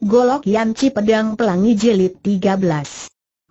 Golok Yanci Pedang Pelangi Jelit 13.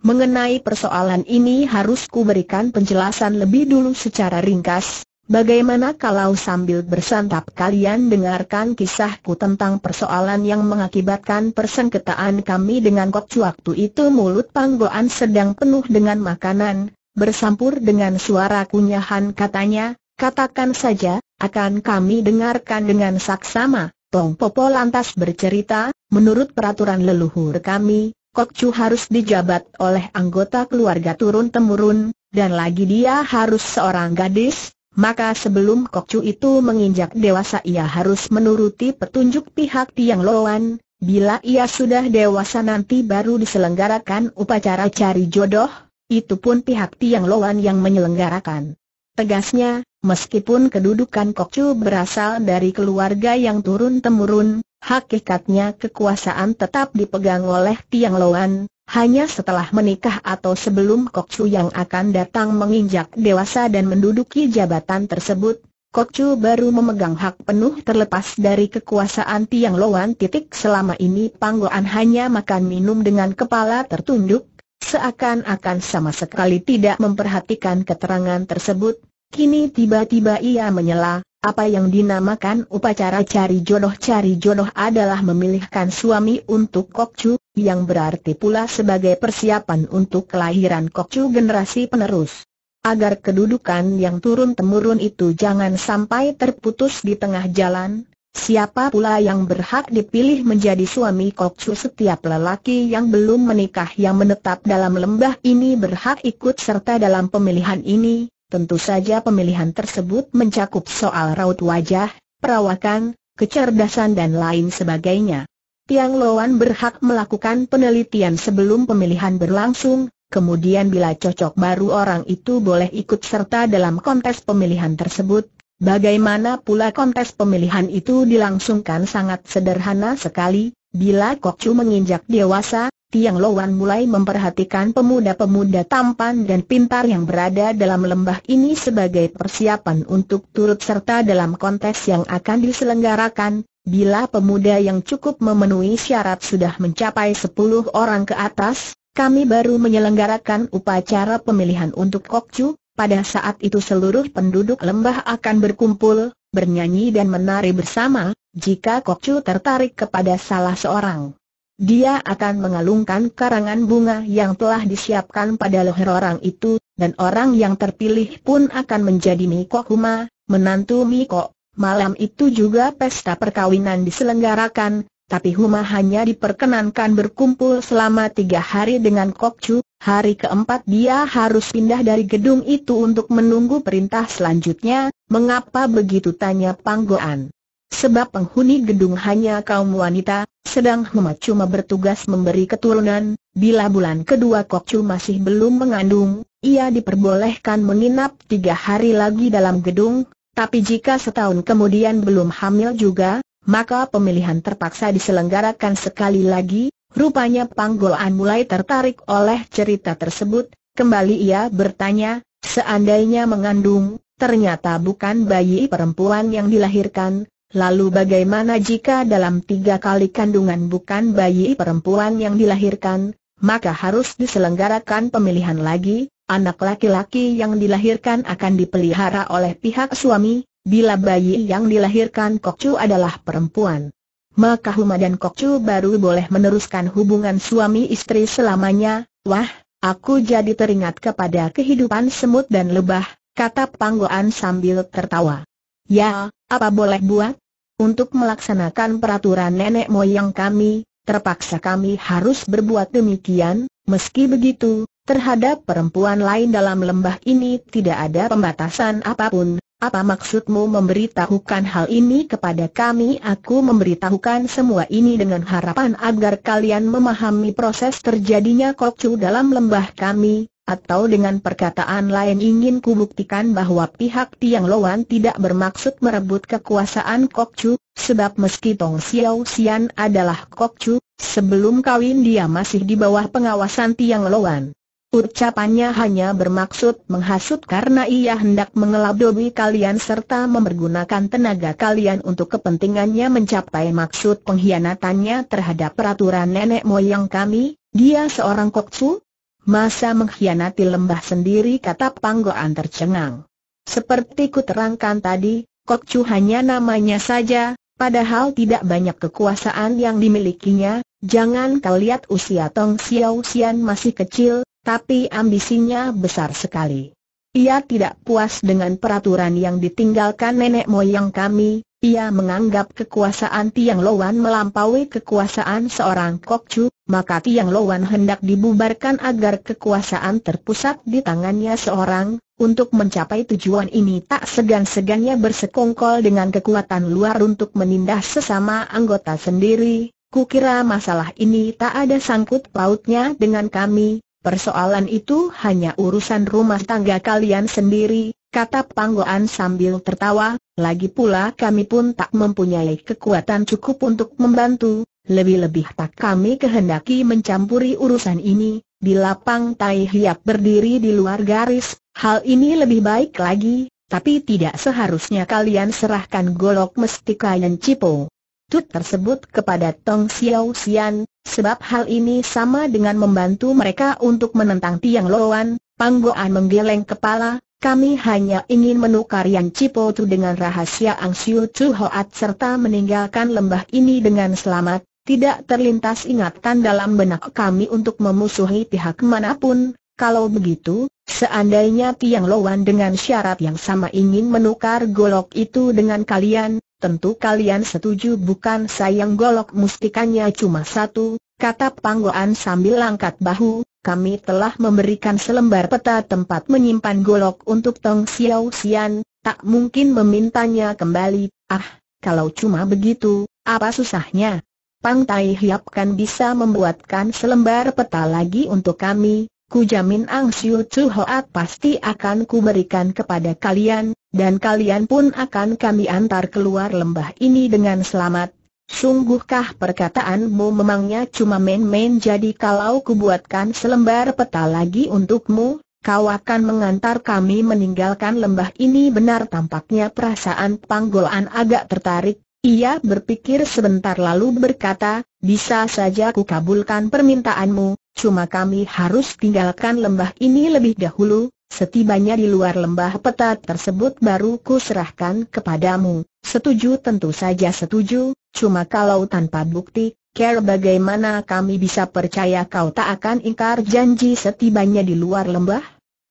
Mengenai persoalan ini harus kuberikan penjelasan lebih dulu secara ringkas, bagaimana kalau sambil bersantap kalian dengarkan kisahku tentang persoalan yang mengakibatkan persengketaan kami dengan Kok waktu itu mulut panggoan sedang penuh dengan makanan, bersampur dengan suara kunyahan katanya, katakan saja, akan kami dengarkan dengan saksama. Tong Popo lantas bercerita, menurut peraturan leluhur kami, Kokcu harus dijabat oleh anggota keluarga turun-temurun, dan lagi dia harus seorang gadis, maka sebelum Kokcu itu menginjak dewasa ia harus menuruti petunjuk pihak Tiang Loan, bila ia sudah dewasa nanti baru diselenggarakan upacara cari jodoh, itu pun pihak Tiang Loan yang menyelenggarakan. Tegasnya, meskipun kedudukan Kokcu berasal dari keluarga yang turun-temurun, hakikatnya kekuasaan tetap dipegang oleh Tiang Loan, hanya setelah menikah atau sebelum Kokcu yang akan datang menginjak dewasa dan menduduki jabatan tersebut, Kokcu baru memegang hak penuh terlepas dari kekuasaan Tiang Loan. Titik selama ini Panggoan hanya makan minum dengan kepala tertunduk, seakan-akan sama sekali tidak memperhatikan keterangan tersebut, kini tiba-tiba ia menyela, apa yang dinamakan upacara cari jodoh cari jodoh adalah memilihkan suami untuk Kokcu, yang berarti pula sebagai persiapan untuk kelahiran Kokcu generasi penerus. Agar kedudukan yang turun-temurun itu jangan sampai terputus di tengah jalan, Siapa pula yang berhak dipilih menjadi suami Kokcu setiap lelaki yang belum menikah yang menetap dalam lembah ini berhak ikut serta dalam pemilihan ini, tentu saja pemilihan tersebut mencakup soal raut wajah, perawakan, kecerdasan dan lain sebagainya. Tiang Loan berhak melakukan penelitian sebelum pemilihan berlangsung, kemudian bila cocok baru orang itu boleh ikut serta dalam kontes pemilihan tersebut, Bagaimana pula kontes pemilihan itu dilangsungkan sangat sederhana sekali, bila Chu menginjak dewasa, Tiang Lowan mulai memperhatikan pemuda-pemuda tampan dan pintar yang berada dalam lembah ini sebagai persiapan untuk turut serta dalam kontes yang akan diselenggarakan, bila pemuda yang cukup memenuhi syarat sudah mencapai sepuluh orang ke atas, kami baru menyelenggarakan upacara pemilihan untuk Chu pada saat itu seluruh penduduk lembah akan berkumpul, bernyanyi dan menari bersama, jika Kokcu tertarik kepada salah seorang. Dia akan mengalungkan karangan bunga yang telah disiapkan pada leher orang itu, dan orang yang terpilih pun akan menjadi Miko Kuma, menantu Miko. Malam itu juga pesta perkawinan diselenggarakan, tapi Huma hanya diperkenankan berkumpul selama tiga hari dengan Chu. hari keempat dia harus pindah dari gedung itu untuk menunggu perintah selanjutnya, mengapa begitu tanya Goan. Sebab penghuni gedung hanya kaum wanita, sedang Huma cuma bertugas memberi keturunan, bila bulan kedua Chu masih belum mengandung, ia diperbolehkan menginap tiga hari lagi dalam gedung, tapi jika setahun kemudian belum hamil juga, maka pemilihan terpaksa diselenggarakan sekali lagi, rupanya Panggolan mulai tertarik oleh cerita tersebut, kembali ia bertanya, seandainya mengandung, ternyata bukan bayi perempuan yang dilahirkan, lalu bagaimana jika dalam tiga kali kandungan bukan bayi perempuan yang dilahirkan, maka harus diselenggarakan pemilihan lagi, anak laki-laki yang dilahirkan akan dipelihara oleh pihak suami, Bila bayi yang dilahirkan Kokcu adalah perempuan, maka Huma dan Kokcu baru boleh meneruskan hubungan suami istri selamanya. Wah, aku jadi teringat kepada kehidupan semut dan lebah, kata Panggoan sambil tertawa. Ya, apa boleh buat? Untuk melaksanakan peraturan nenek moyang kami, terpaksa kami harus berbuat demikian, meski begitu, terhadap perempuan lain dalam lembah ini tidak ada pembatasan apapun, apa maksudmu memberitahukan hal ini kepada kami? Aku memberitahukan semua ini dengan harapan agar kalian memahami proses terjadinya kokcu dalam lembah kami, atau dengan perkataan lain ingin kubuktikan bahwa pihak Tiang Loan tidak bermaksud merebut kekuasaan kokcu, sebab meski Tong Xiao Xian adalah kokcu, sebelum kawin dia masih di bawah pengawasan Tiang Loan. Ucapannya hanya bermaksud menghasut karena ia hendak mengelabui kalian serta mempergunakan tenaga kalian untuk kepentingannya mencapai maksud pengkhianatannya terhadap peraturan nenek moyang kami, dia seorang koksu? Masa mengkhianati lembah sendiri kata Panggoan tercengang. Seperti kuterangkan tadi, kokcu hanya namanya saja, padahal tidak banyak kekuasaan yang dimilikinya, Jangan kau lihat usia Tong Xiao Xian masih kecil, tapi ambisinya besar sekali. Ia tidak puas dengan peraturan yang ditinggalkan nenek moyang kami, ia menganggap kekuasaan Tiang Lowan melampaui kekuasaan seorang Kokcu, maka Tiang Lowan hendak dibubarkan agar kekuasaan terpusat di tangannya seorang, untuk mencapai tujuan ini tak segan-segannya bersekongkol dengan kekuatan luar untuk menindas sesama anggota sendiri, kukira masalah ini tak ada sangkut pautnya dengan kami, Persoalan itu hanya urusan rumah tangga kalian sendiri, kata Panggoan sambil tertawa, lagi pula kami pun tak mempunyai kekuatan cukup untuk membantu, lebih-lebih tak kami kehendaki mencampuri urusan ini, bila Pang Tai Hiap berdiri di luar garis, hal ini lebih baik lagi, tapi tidak seharusnya kalian serahkan golok mesti kalian cipo tut tersebut kepada Tong Xiao Xian, sebab hal ini sama dengan membantu mereka untuk menentang Tiang Loan, Panggoan menggeleng kepala, kami hanya ingin menukar Yang Cipotu dengan rahasia Ang Siu Chu Hoat serta meninggalkan lembah ini dengan selamat, tidak terlintas ingatan dalam benak kami untuk memusuhi pihak manapun, kalau begitu, Seandainya Tiang Lowan dengan syarat yang sama ingin menukar golok itu dengan kalian, tentu kalian setuju bukan sayang golok mustikanya cuma satu, kata Panggoan sambil langkat bahu, kami telah memberikan selembar peta tempat menyimpan golok untuk Tong Xiao Xian, tak mungkin memintanya kembali, ah, kalau cuma begitu, apa susahnya? Pang Tai Hiap kan bisa membuatkan selembar peta lagi untuk kami, Kujamin jamin Ang Siu Chu Hoat pasti akan kuberikan kepada kalian, dan kalian pun akan kami antar keluar lembah ini dengan selamat. Sungguhkah perkataanmu memangnya cuma main-main jadi kalau kubuatkan selembar peta lagi untukmu, kau akan mengantar kami meninggalkan lembah ini benar tampaknya perasaan panggolan agak tertarik. Ia berpikir sebentar lalu berkata, bisa saja ku kabulkan permintaanmu, Cuma kami harus tinggalkan lembah ini lebih dahulu, setibanya di luar lembah peta tersebut baru ku serahkan kepadamu. Setuju tentu saja setuju, cuma kalau tanpa bukti, care bagaimana kami bisa percaya kau tak akan ingkar janji setibanya di luar lembah?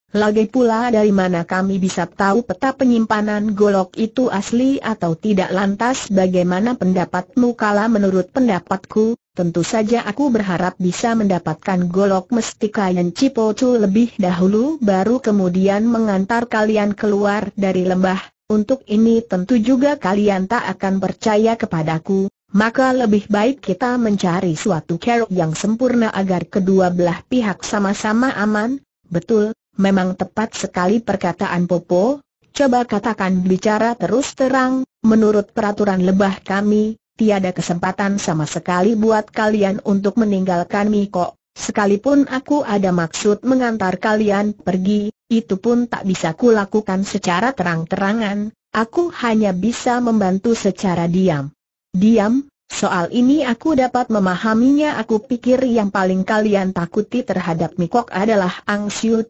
Lagi pula dari mana kami bisa tahu peta penyimpanan golok itu asli atau tidak lantas bagaimana pendapatmu kala menurut pendapatku, tentu saja aku berharap bisa mendapatkan golok mestika yang cipocu lebih dahulu baru kemudian mengantar kalian keluar dari lembah, untuk ini tentu juga kalian tak akan percaya kepadaku, maka lebih baik kita mencari suatu kerok yang sempurna agar kedua belah pihak sama-sama aman, betul, memang tepat sekali perkataan Popo, coba katakan bicara terus terang, menurut peraturan lebah kami, tiada kesempatan sama sekali buat kalian untuk meninggalkan Miko. Sekalipun aku ada maksud mengantar kalian pergi, itu pun tak bisa kulakukan secara terang-terangan, aku hanya bisa membantu secara diam. Diam, soal ini aku dapat memahaminya aku pikir yang paling kalian takuti terhadap Mikok adalah Ang Siu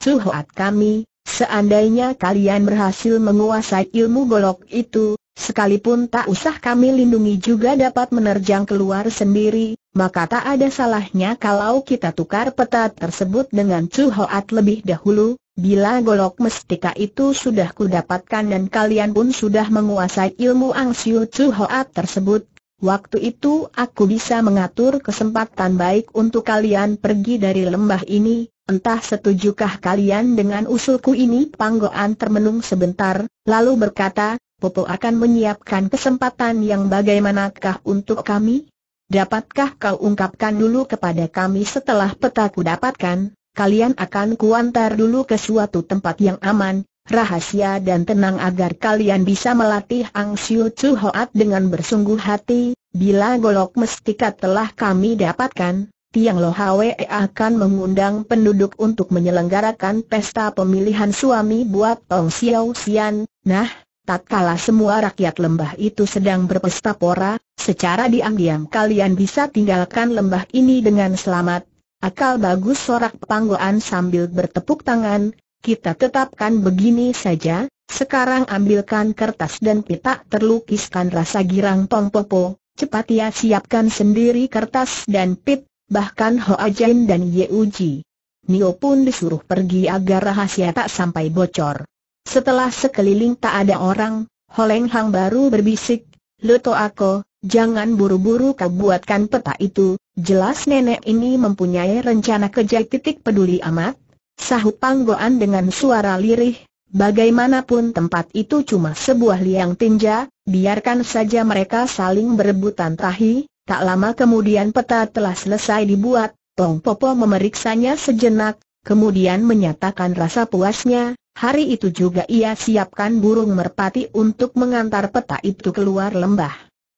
kami, seandainya kalian berhasil menguasai ilmu golok itu, Sekalipun tak usah kami lindungi juga dapat menerjang keluar sendiri, maka tak ada salahnya kalau kita tukar peta tersebut dengan Chu Hoat lebih dahulu, bila golok mestika itu sudah kudapatkan dan kalian pun sudah menguasai ilmu Ang Siu Chu Hoat tersebut, waktu itu aku bisa mengatur kesempatan baik untuk kalian pergi dari lembah ini, Entah setujukah kalian dengan usulku ini Panggoan termenung sebentar, lalu berkata, Popo akan menyiapkan kesempatan yang bagaimanakah untuk kami? Dapatkah kau ungkapkan dulu kepada kami setelah petaku dapatkan, kalian akan kuantar dulu ke suatu tempat yang aman, rahasia dan tenang agar kalian bisa melatih Ang Siu Chu Hoat dengan bersungguh hati, bila golok mestika telah kami dapatkan, Tiang Lo Hwe akan mengundang penduduk untuk menyelenggarakan pesta pemilihan suami buat Tong Xiao Xian. Nah, Tatkala semua rakyat lembah itu sedang berpesta pora, secara diam-diam kalian bisa tinggalkan lembah ini dengan selamat. Akal bagus sorak panggoan sambil bertepuk tangan, kita tetapkan begini saja, sekarang ambilkan kertas dan pita terlukiskan rasa girang Tong Popo, cepat ya siapkan sendiri kertas dan pit, bahkan Ho Ajin dan Ye Uji. Nio pun disuruh pergi agar rahasia tak sampai bocor. Setelah sekeliling tak ada orang, Holeng Hang baru berbisik, Luto Ako, jangan buru-buru kau buatkan peta itu, jelas nenek ini mempunyai rencana kejai titik peduli amat. Sahut Panggoan dengan suara lirih, bagaimanapun tempat itu cuma sebuah liang tinja, biarkan saja mereka saling berebutan tahi, tak lama kemudian peta telah selesai dibuat, Tong Popo memeriksanya sejenak, kemudian menyatakan rasa puasnya, Hari itu juga ia siapkan burung merpati untuk mengantar peta itu keluar lembah.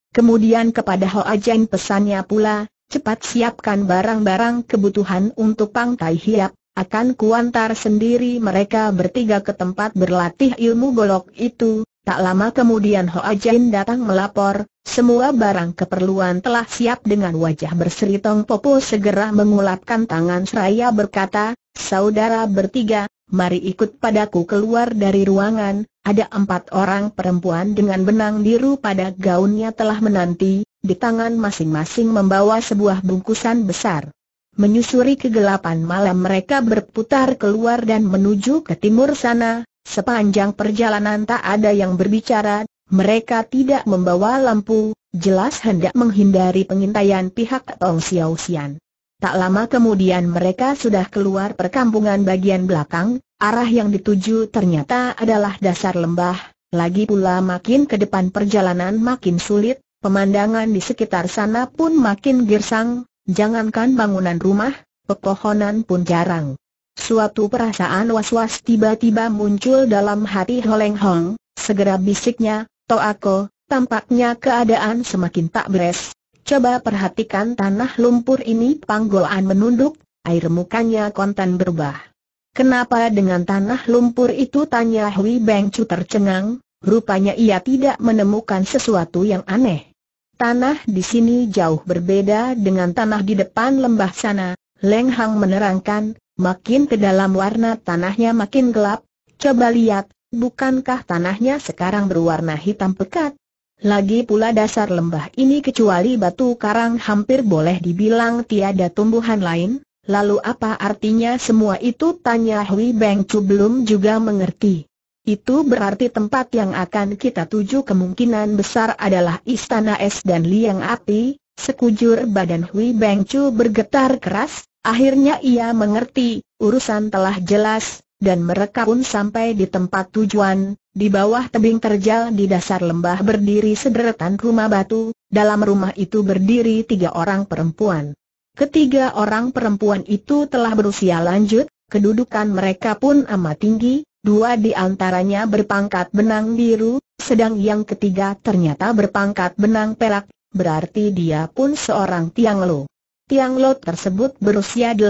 Kemudian kepada Hoa Ajin pesannya pula, cepat siapkan barang-barang kebutuhan untuk Tai hiap, akan kuantar sendiri mereka bertiga ke tempat berlatih ilmu golok itu. Tak lama kemudian Hoa Jain datang melapor, semua barang keperluan telah siap dengan wajah berseri Tong Popo segera mengulapkan tangan seraya berkata, Saudara bertiga, mari ikut padaku keluar dari ruangan, ada empat orang perempuan dengan benang biru pada gaunnya telah menanti, di tangan masing-masing membawa sebuah bungkusan besar. Menyusuri kegelapan malam mereka berputar keluar dan menuju ke timur sana, sepanjang perjalanan tak ada yang berbicara, mereka tidak membawa lampu, jelas hendak menghindari pengintaian pihak Tong Xiao Xian. Tak lama kemudian mereka sudah keluar perkampungan bagian belakang, arah yang dituju ternyata adalah dasar lembah, lagi pula makin ke depan perjalanan makin sulit, pemandangan di sekitar sana pun makin gersang, jangankan bangunan rumah, pepohonan pun jarang. Suatu perasaan was-was tiba-tiba muncul dalam hati Holeng Hong, segera bisiknya, Toako, tampaknya keadaan semakin tak beres, Coba perhatikan tanah lumpur ini panggolan menunduk, air mukanya kontan berubah. Kenapa dengan tanah lumpur itu tanya Hui Beng Chu tercengang, rupanya ia tidak menemukan sesuatu yang aneh. Tanah di sini jauh berbeda dengan tanah di depan lembah sana, Leng Hang menerangkan, makin ke dalam warna tanahnya makin gelap, coba lihat, bukankah tanahnya sekarang berwarna hitam pekat? Lagi pula dasar lembah ini kecuali batu karang hampir boleh dibilang tiada tumbuhan lain, lalu apa artinya semua itu tanya Hui Beng Chu belum juga mengerti. Itu berarti tempat yang akan kita tuju kemungkinan besar adalah Istana Es dan Liang Api, sekujur badan Hui Beng Chu bergetar keras, akhirnya ia mengerti, urusan telah jelas, dan mereka pun sampai di tempat tujuan, di bawah tebing terjal di dasar lembah berdiri sederetan rumah batu, dalam rumah itu berdiri tiga orang perempuan. Ketiga orang perempuan itu telah berusia lanjut, kedudukan mereka pun amat tinggi, dua di antaranya berpangkat benang biru, sedang yang ketiga ternyata berpangkat benang perak, berarti dia pun seorang Tiang Lo. Tiang Lo tersebut berusia 80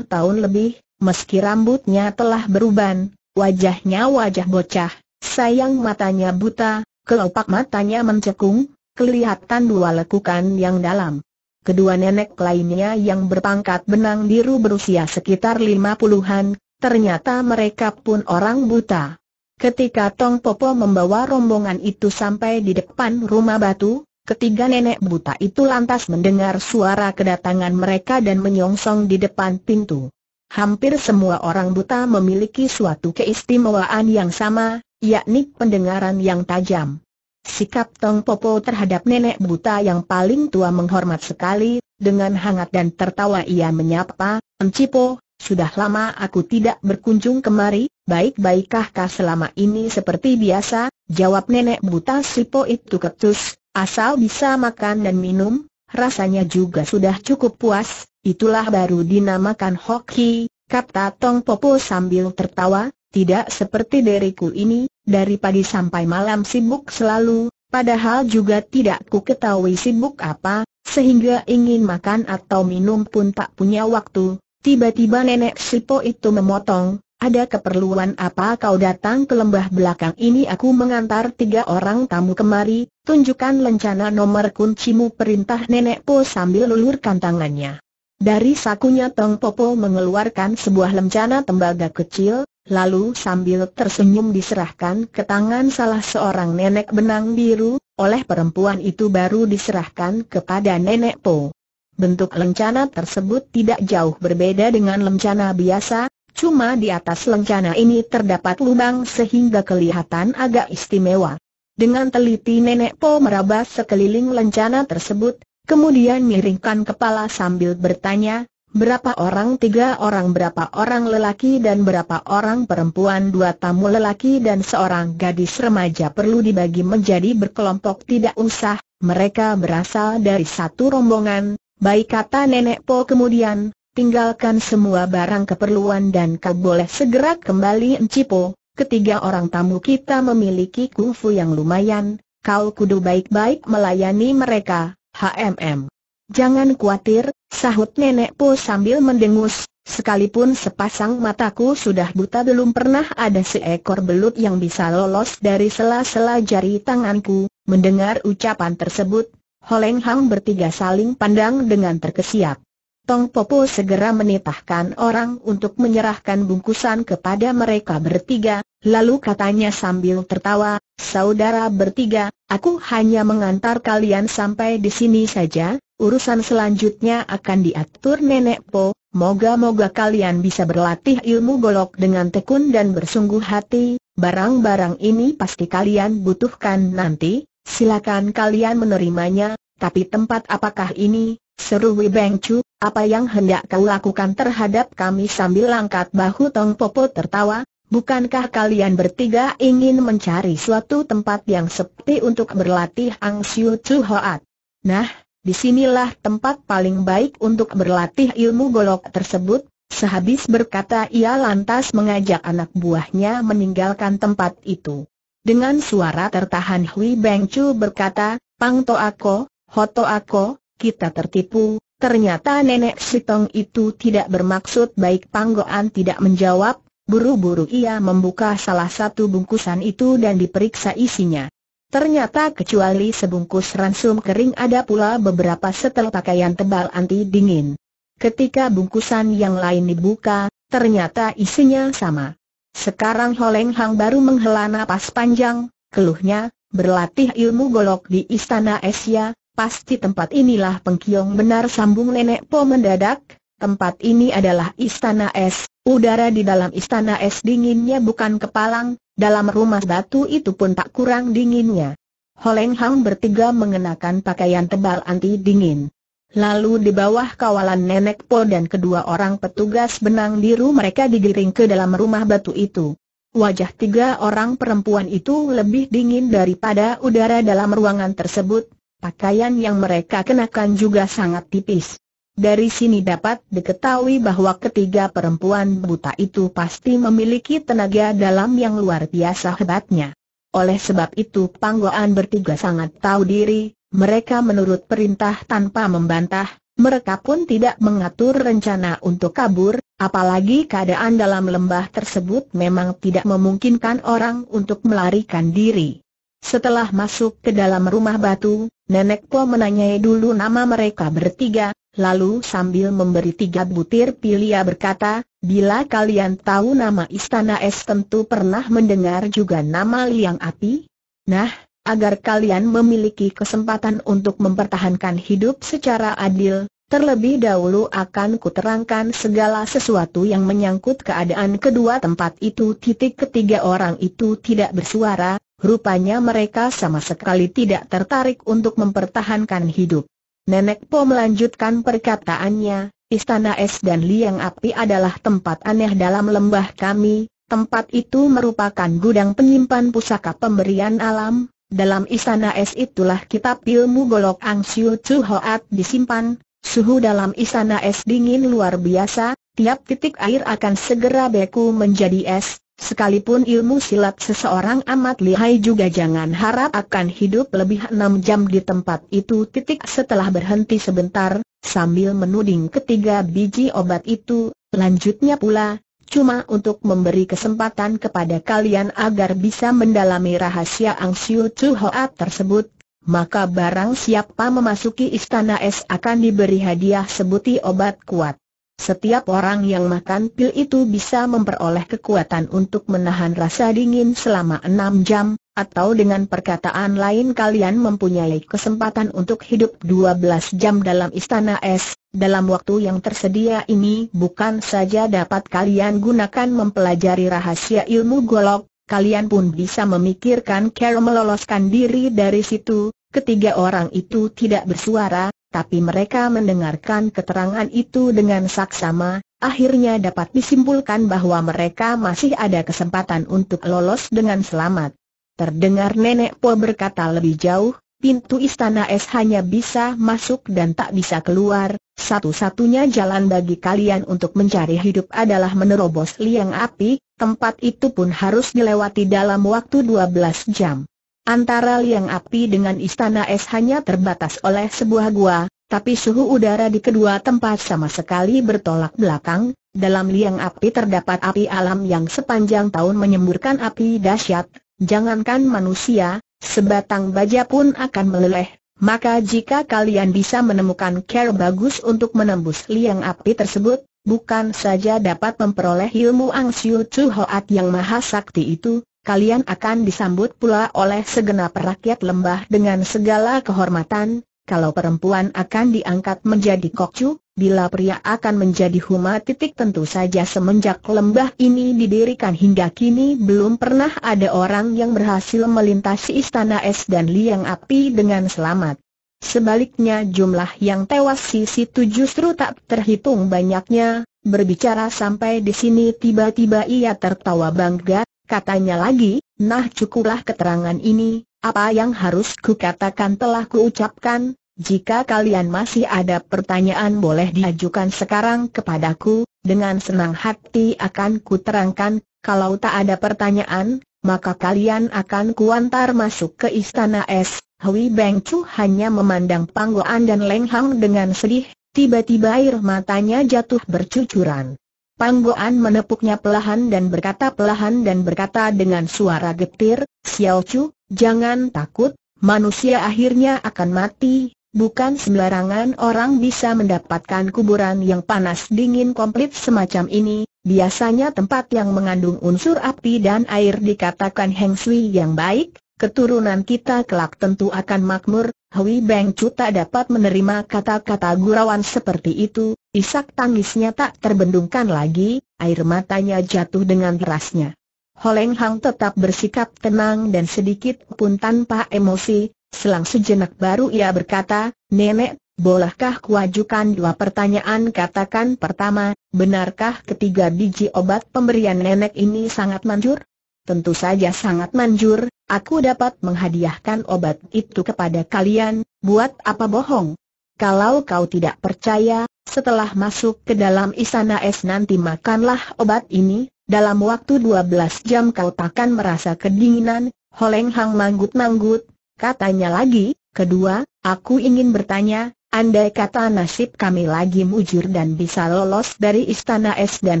tahun lebih, meski rambutnya telah beruban, wajahnya wajah bocah, Sayang matanya buta, kelopak matanya mencekung, kelihatan dua lekukan yang dalam. Kedua nenek lainnya yang berpangkat benang biru berusia sekitar lima puluhan, ternyata mereka pun orang buta. Ketika Tong Popo membawa rombongan itu sampai di depan rumah batu, Ketiga nenek buta itu lantas mendengar suara kedatangan mereka dan menyongsong di depan pintu. Hampir semua orang buta memiliki suatu keistimewaan yang sama, yakni pendengaran yang tajam. Sikap Tong Popo terhadap nenek buta yang paling tua menghormat sekali, dengan hangat dan tertawa ia menyapa, Encipo, sudah lama aku tidak berkunjung kemari, baik-baikkah kah selama ini seperti biasa, jawab nenek buta Sipo itu ketus, asal bisa makan dan minum, rasanya juga sudah cukup puas, itulah baru dinamakan hoki, kata Tong Popo sambil tertawa, tidak seperti deriku ini, dari pagi sampai malam sibuk selalu, padahal juga tidak ku ketahui sibuk apa, sehingga ingin makan atau minum pun tak punya waktu. Tiba-tiba nenek Sipo itu memotong, ada keperluan apa kau datang ke lembah belakang ini aku mengantar tiga orang tamu kemari, tunjukkan lencana nomor kuncimu perintah Nenek Po sambil lulurkan tangannya. Dari sakunya Tong Popo mengeluarkan sebuah lencana tembaga kecil, lalu sambil tersenyum diserahkan ke tangan salah seorang nenek benang biru, oleh perempuan itu baru diserahkan kepada nenek Po. Bentuk lencana tersebut tidak jauh berbeda dengan lencana biasa, cuma di atas lencana ini terdapat lubang sehingga kelihatan agak istimewa. Dengan teliti nenek Po meraba sekeliling lencana tersebut, kemudian miringkan kepala sambil bertanya, Berapa orang tiga orang berapa orang lelaki dan berapa orang perempuan dua tamu lelaki dan seorang gadis remaja perlu dibagi menjadi berkelompok tidak usah, mereka berasal dari satu rombongan, baik kata Nenek Po kemudian, tinggalkan semua barang keperluan dan kau boleh segera kembali Encipo, ketiga orang tamu kita memiliki kungfu yang lumayan, kau kudu baik-baik melayani mereka, HMM. Jangan khawatir, sahut Nenek Po sambil mendengus, sekalipun sepasang mataku sudah buta belum pernah ada seekor belut yang bisa lolos dari sela-sela jari tanganku. Mendengar ucapan tersebut, Holeng Hang bertiga saling pandang dengan terkesiap. Tong Popo segera menitahkan orang untuk menyerahkan bungkusan kepada mereka bertiga, lalu katanya sambil tertawa, Saudara bertiga, aku hanya mengantar kalian sampai di sini saja, Urusan selanjutnya akan diatur Nenek Po, moga-moga kalian bisa berlatih ilmu golok dengan tekun dan bersungguh hati, barang-barang ini pasti kalian butuhkan nanti, silakan kalian menerimanya, tapi tempat apakah ini, seru Wei Beng Chu, apa yang hendak kau lakukan terhadap kami sambil langkat bahu Tong Popo tertawa, bukankah kalian bertiga ingin mencari suatu tempat yang sepi untuk berlatih Ang Siu Chu Hoat? Nah, Disinilah tempat paling baik untuk berlatih ilmu golok tersebut, sehabis berkata ia lantas mengajak anak buahnya meninggalkan tempat itu. Dengan suara tertahan Hui Beng Chu berkata, Pang To Ako, Hoto Ako, kita tertipu, ternyata nenek Sitong itu tidak bermaksud baik Pang Panggoan tidak menjawab, buru-buru ia membuka salah satu bungkusan itu dan diperiksa isinya. Ternyata kecuali sebungkus ransum kering ada pula beberapa setel pakaian tebal anti dingin. Ketika bungkusan yang lain dibuka, ternyata isinya sama. Sekarang Holeng Hang baru menghela napas panjang, keluhnya, berlatih ilmu golok di Istana Asia, pasti tempat inilah pengkiong benar sambung Nenek Po mendadak, tempat ini adalah Istana Es, udara di dalam Istana Es dinginnya bukan kepalang, dalam rumah batu itu pun tak kurang dinginnya. Holeng Hang bertiga mengenakan pakaian tebal anti dingin. Lalu di bawah kawalan Nenek Po dan kedua orang petugas benang biru mereka digiring ke dalam rumah batu itu. Wajah tiga orang perempuan itu lebih dingin daripada udara dalam ruangan tersebut, pakaian yang mereka kenakan juga sangat tipis. Dari sini dapat diketahui bahwa ketiga perempuan buta itu pasti memiliki tenaga dalam yang luar biasa hebatnya. Oleh sebab itu Panggoan bertiga sangat tahu diri, mereka menurut perintah tanpa membantah, mereka pun tidak mengatur rencana untuk kabur, apalagi keadaan dalam lembah tersebut memang tidak memungkinkan orang untuk melarikan diri. Setelah masuk ke dalam rumah batu, Nenek Po menanyai dulu nama mereka bertiga, lalu sambil memberi tiga butir pilia berkata, bila kalian tahu nama Istana Es tentu pernah mendengar juga nama Liang Api. Nah, agar kalian memiliki kesempatan untuk mempertahankan hidup secara adil, terlebih dahulu akan kuterangkan segala sesuatu yang menyangkut keadaan kedua tempat itu. Titik ketiga orang itu tidak bersuara, Rupanya mereka sama sekali tidak tertarik untuk mempertahankan hidup. Nenek Po melanjutkan perkataannya, Istana Es dan Liang Api adalah tempat aneh dalam lembah kami, tempat itu merupakan gudang penyimpan pusaka pemberian alam, dalam Istana Es itulah kitab ilmu golok Ang Siu Chu Hoat disimpan, suhu dalam Istana Es dingin luar biasa, tiap titik air akan segera beku menjadi es, Sekalipun ilmu silat seseorang amat lihai juga jangan harap akan hidup lebih enam jam di tempat itu titik setelah berhenti sebentar, sambil menuding ketiga biji obat itu, lanjutnya pula, cuma untuk memberi kesempatan kepada kalian agar bisa mendalami rahasia Ang Siu Chu Hoat tersebut, maka barang siapa memasuki istana es akan diberi hadiah sebuti obat kuat. Setiap orang yang makan pil itu bisa memperoleh kekuatan untuk menahan rasa dingin selama enam jam, atau dengan perkataan lain kalian mempunyai kesempatan untuk hidup dua belas jam dalam istana es, dalam waktu yang tersedia ini bukan saja dapat kalian gunakan mempelajari rahasia ilmu golok, kalian pun bisa memikirkan cara meloloskan diri dari situ, ketiga orang itu tidak bersuara, tapi mereka mendengarkan keterangan itu dengan saksama, akhirnya dapat disimpulkan bahwa mereka masih ada kesempatan untuk lolos dengan selamat. Terdengar Nenek Po berkata lebih jauh, pintu istana es hanya bisa masuk dan tak bisa keluar, satu-satunya jalan bagi kalian untuk mencari hidup adalah menerobos liang api, tempat itu pun harus dilewati dalam waktu 12 jam. Antara liang api dengan istana es hanya terbatas oleh sebuah gua, tapi suhu udara di kedua tempat sama sekali bertolak belakang. Dalam liang api terdapat api alam yang sepanjang tahun menyemburkan api dahsyat. Jangankan manusia, sebatang baja pun akan meleleh. Maka jika kalian bisa menemukan cara bagus untuk menembus liang api tersebut, bukan saja dapat memperoleh ilmu Ang Siu Chu Hoat yang maha sakti itu, kalian akan disambut pula oleh segenap rakyat lembah dengan segala kehormatan, kalau perempuan akan diangkat menjadi kokcu, bila pria akan menjadi huma titik tentu saja semenjak lembah ini didirikan hingga kini belum pernah ada orang yang berhasil melintasi istana es dan liang api dengan selamat. Sebaliknya jumlah yang tewas si situ justru tak terhitung banyaknya, berbicara sampai di sini tiba-tiba ia tertawa bangga, Katanya lagi, nah cukuplah keterangan ini, apa yang harus kukatakan telah kuucapkan, jika kalian masih ada pertanyaan boleh diajukan sekarang kepadaku, dengan senang hati akan kuterangkan, kalau tak ada pertanyaan, maka kalian akan kuantar masuk ke istana es. Hui Beng Chu hanya memandang Panggoan dan Leng Hang dengan sedih, tiba-tiba air matanya jatuh bercucuran. Panggoan menepuknya pelahan dan berkata pelahan dan berkata dengan suara getir, Xiao Chu, jangan takut, manusia akhirnya akan mati, bukan sembarangan orang bisa mendapatkan kuburan yang panas dingin komplit semacam ini, biasanya tempat yang mengandung unsur api dan air dikatakan Heng Sui yang baik, Keturunan kita kelak tentu akan makmur, Hui Beng Chu tak dapat menerima kata-kata gurauan seperti itu, isak tangisnya tak terbendungkan lagi, air matanya jatuh dengan derasnya. Holeng Hang tetap bersikap tenang dan sedikit pun tanpa emosi, selang sejenak baru ia berkata, Nenek, bolehkah kuajukan dua pertanyaan katakan pertama, benarkah ketiga biji obat pemberian nenek ini sangat manjur? Tentu saja sangat manjur, Aku dapat menghadiahkan obat itu kepada kalian, buat apa bohong? Kalau kau tidak percaya, setelah masuk ke dalam istana es nanti makanlah obat ini, dalam waktu 12 jam kau takkan merasa kedinginan, Holeng Hang manggut-manggut, katanya lagi, kedua, aku ingin bertanya, andai kata nasib kami lagi mujur dan bisa lolos dari istana es dan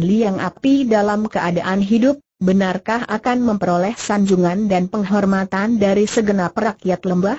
liang api dalam keadaan hidup, benarkah akan memperoleh sanjungan dan penghormatan dari segenap rakyat lembah?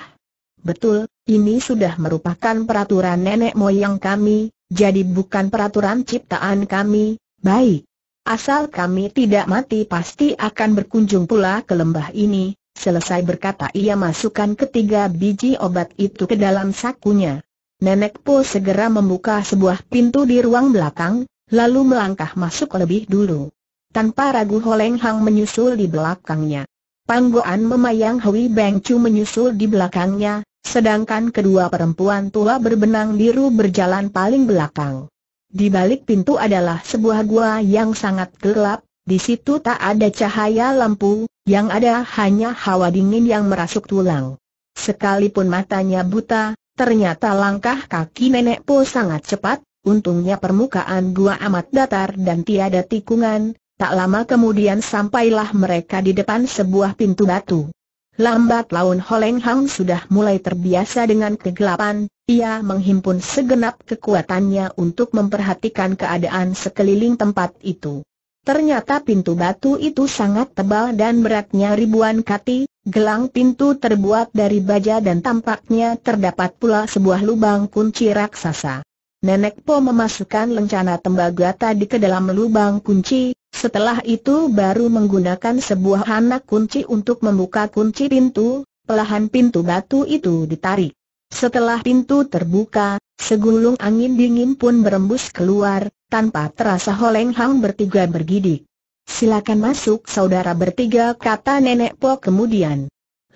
Betul, ini sudah merupakan peraturan nenek moyang kami, jadi bukan peraturan ciptaan kami, baik. Asal kami tidak mati pasti akan berkunjung pula ke lembah ini, selesai berkata ia masukkan ketiga biji obat itu ke dalam sakunya. Nenek Po segera membuka sebuah pintu di ruang belakang, lalu melangkah masuk lebih dulu. Tanpa ragu Holeng Hang menyusul di belakangnya. Panggoan memayang Hui Beng Chu menyusul di belakangnya, sedangkan kedua perempuan tua berbenang biru berjalan paling belakang. Di balik pintu adalah sebuah gua yang sangat gelap, di situ tak ada cahaya lampu, yang ada hanya hawa dingin yang merasuk tulang. Sekalipun matanya buta, ternyata langkah kaki nenek Po sangat cepat, untungnya permukaan gua amat datar dan tiada tikungan, Tak lama kemudian sampailah mereka di depan sebuah pintu batu. Lambat laun Holeng Hang sudah mulai terbiasa dengan kegelapan, ia menghimpun segenap kekuatannya untuk memperhatikan keadaan sekeliling tempat itu. Ternyata pintu batu itu sangat tebal dan beratnya ribuan kati, gelang pintu terbuat dari baja dan tampaknya terdapat pula sebuah lubang kunci raksasa. Nenek Po memasukkan lencana tembaga tadi ke dalam lubang kunci, setelah itu baru menggunakan sebuah anak kunci untuk membuka kunci pintu, pelahan pintu batu itu ditarik. Setelah pintu terbuka, segulung angin dingin pun berembus keluar, tanpa terasa Holeng Hang bertiga bergidik. Silakan masuk saudara bertiga kata Nenek Po kemudian.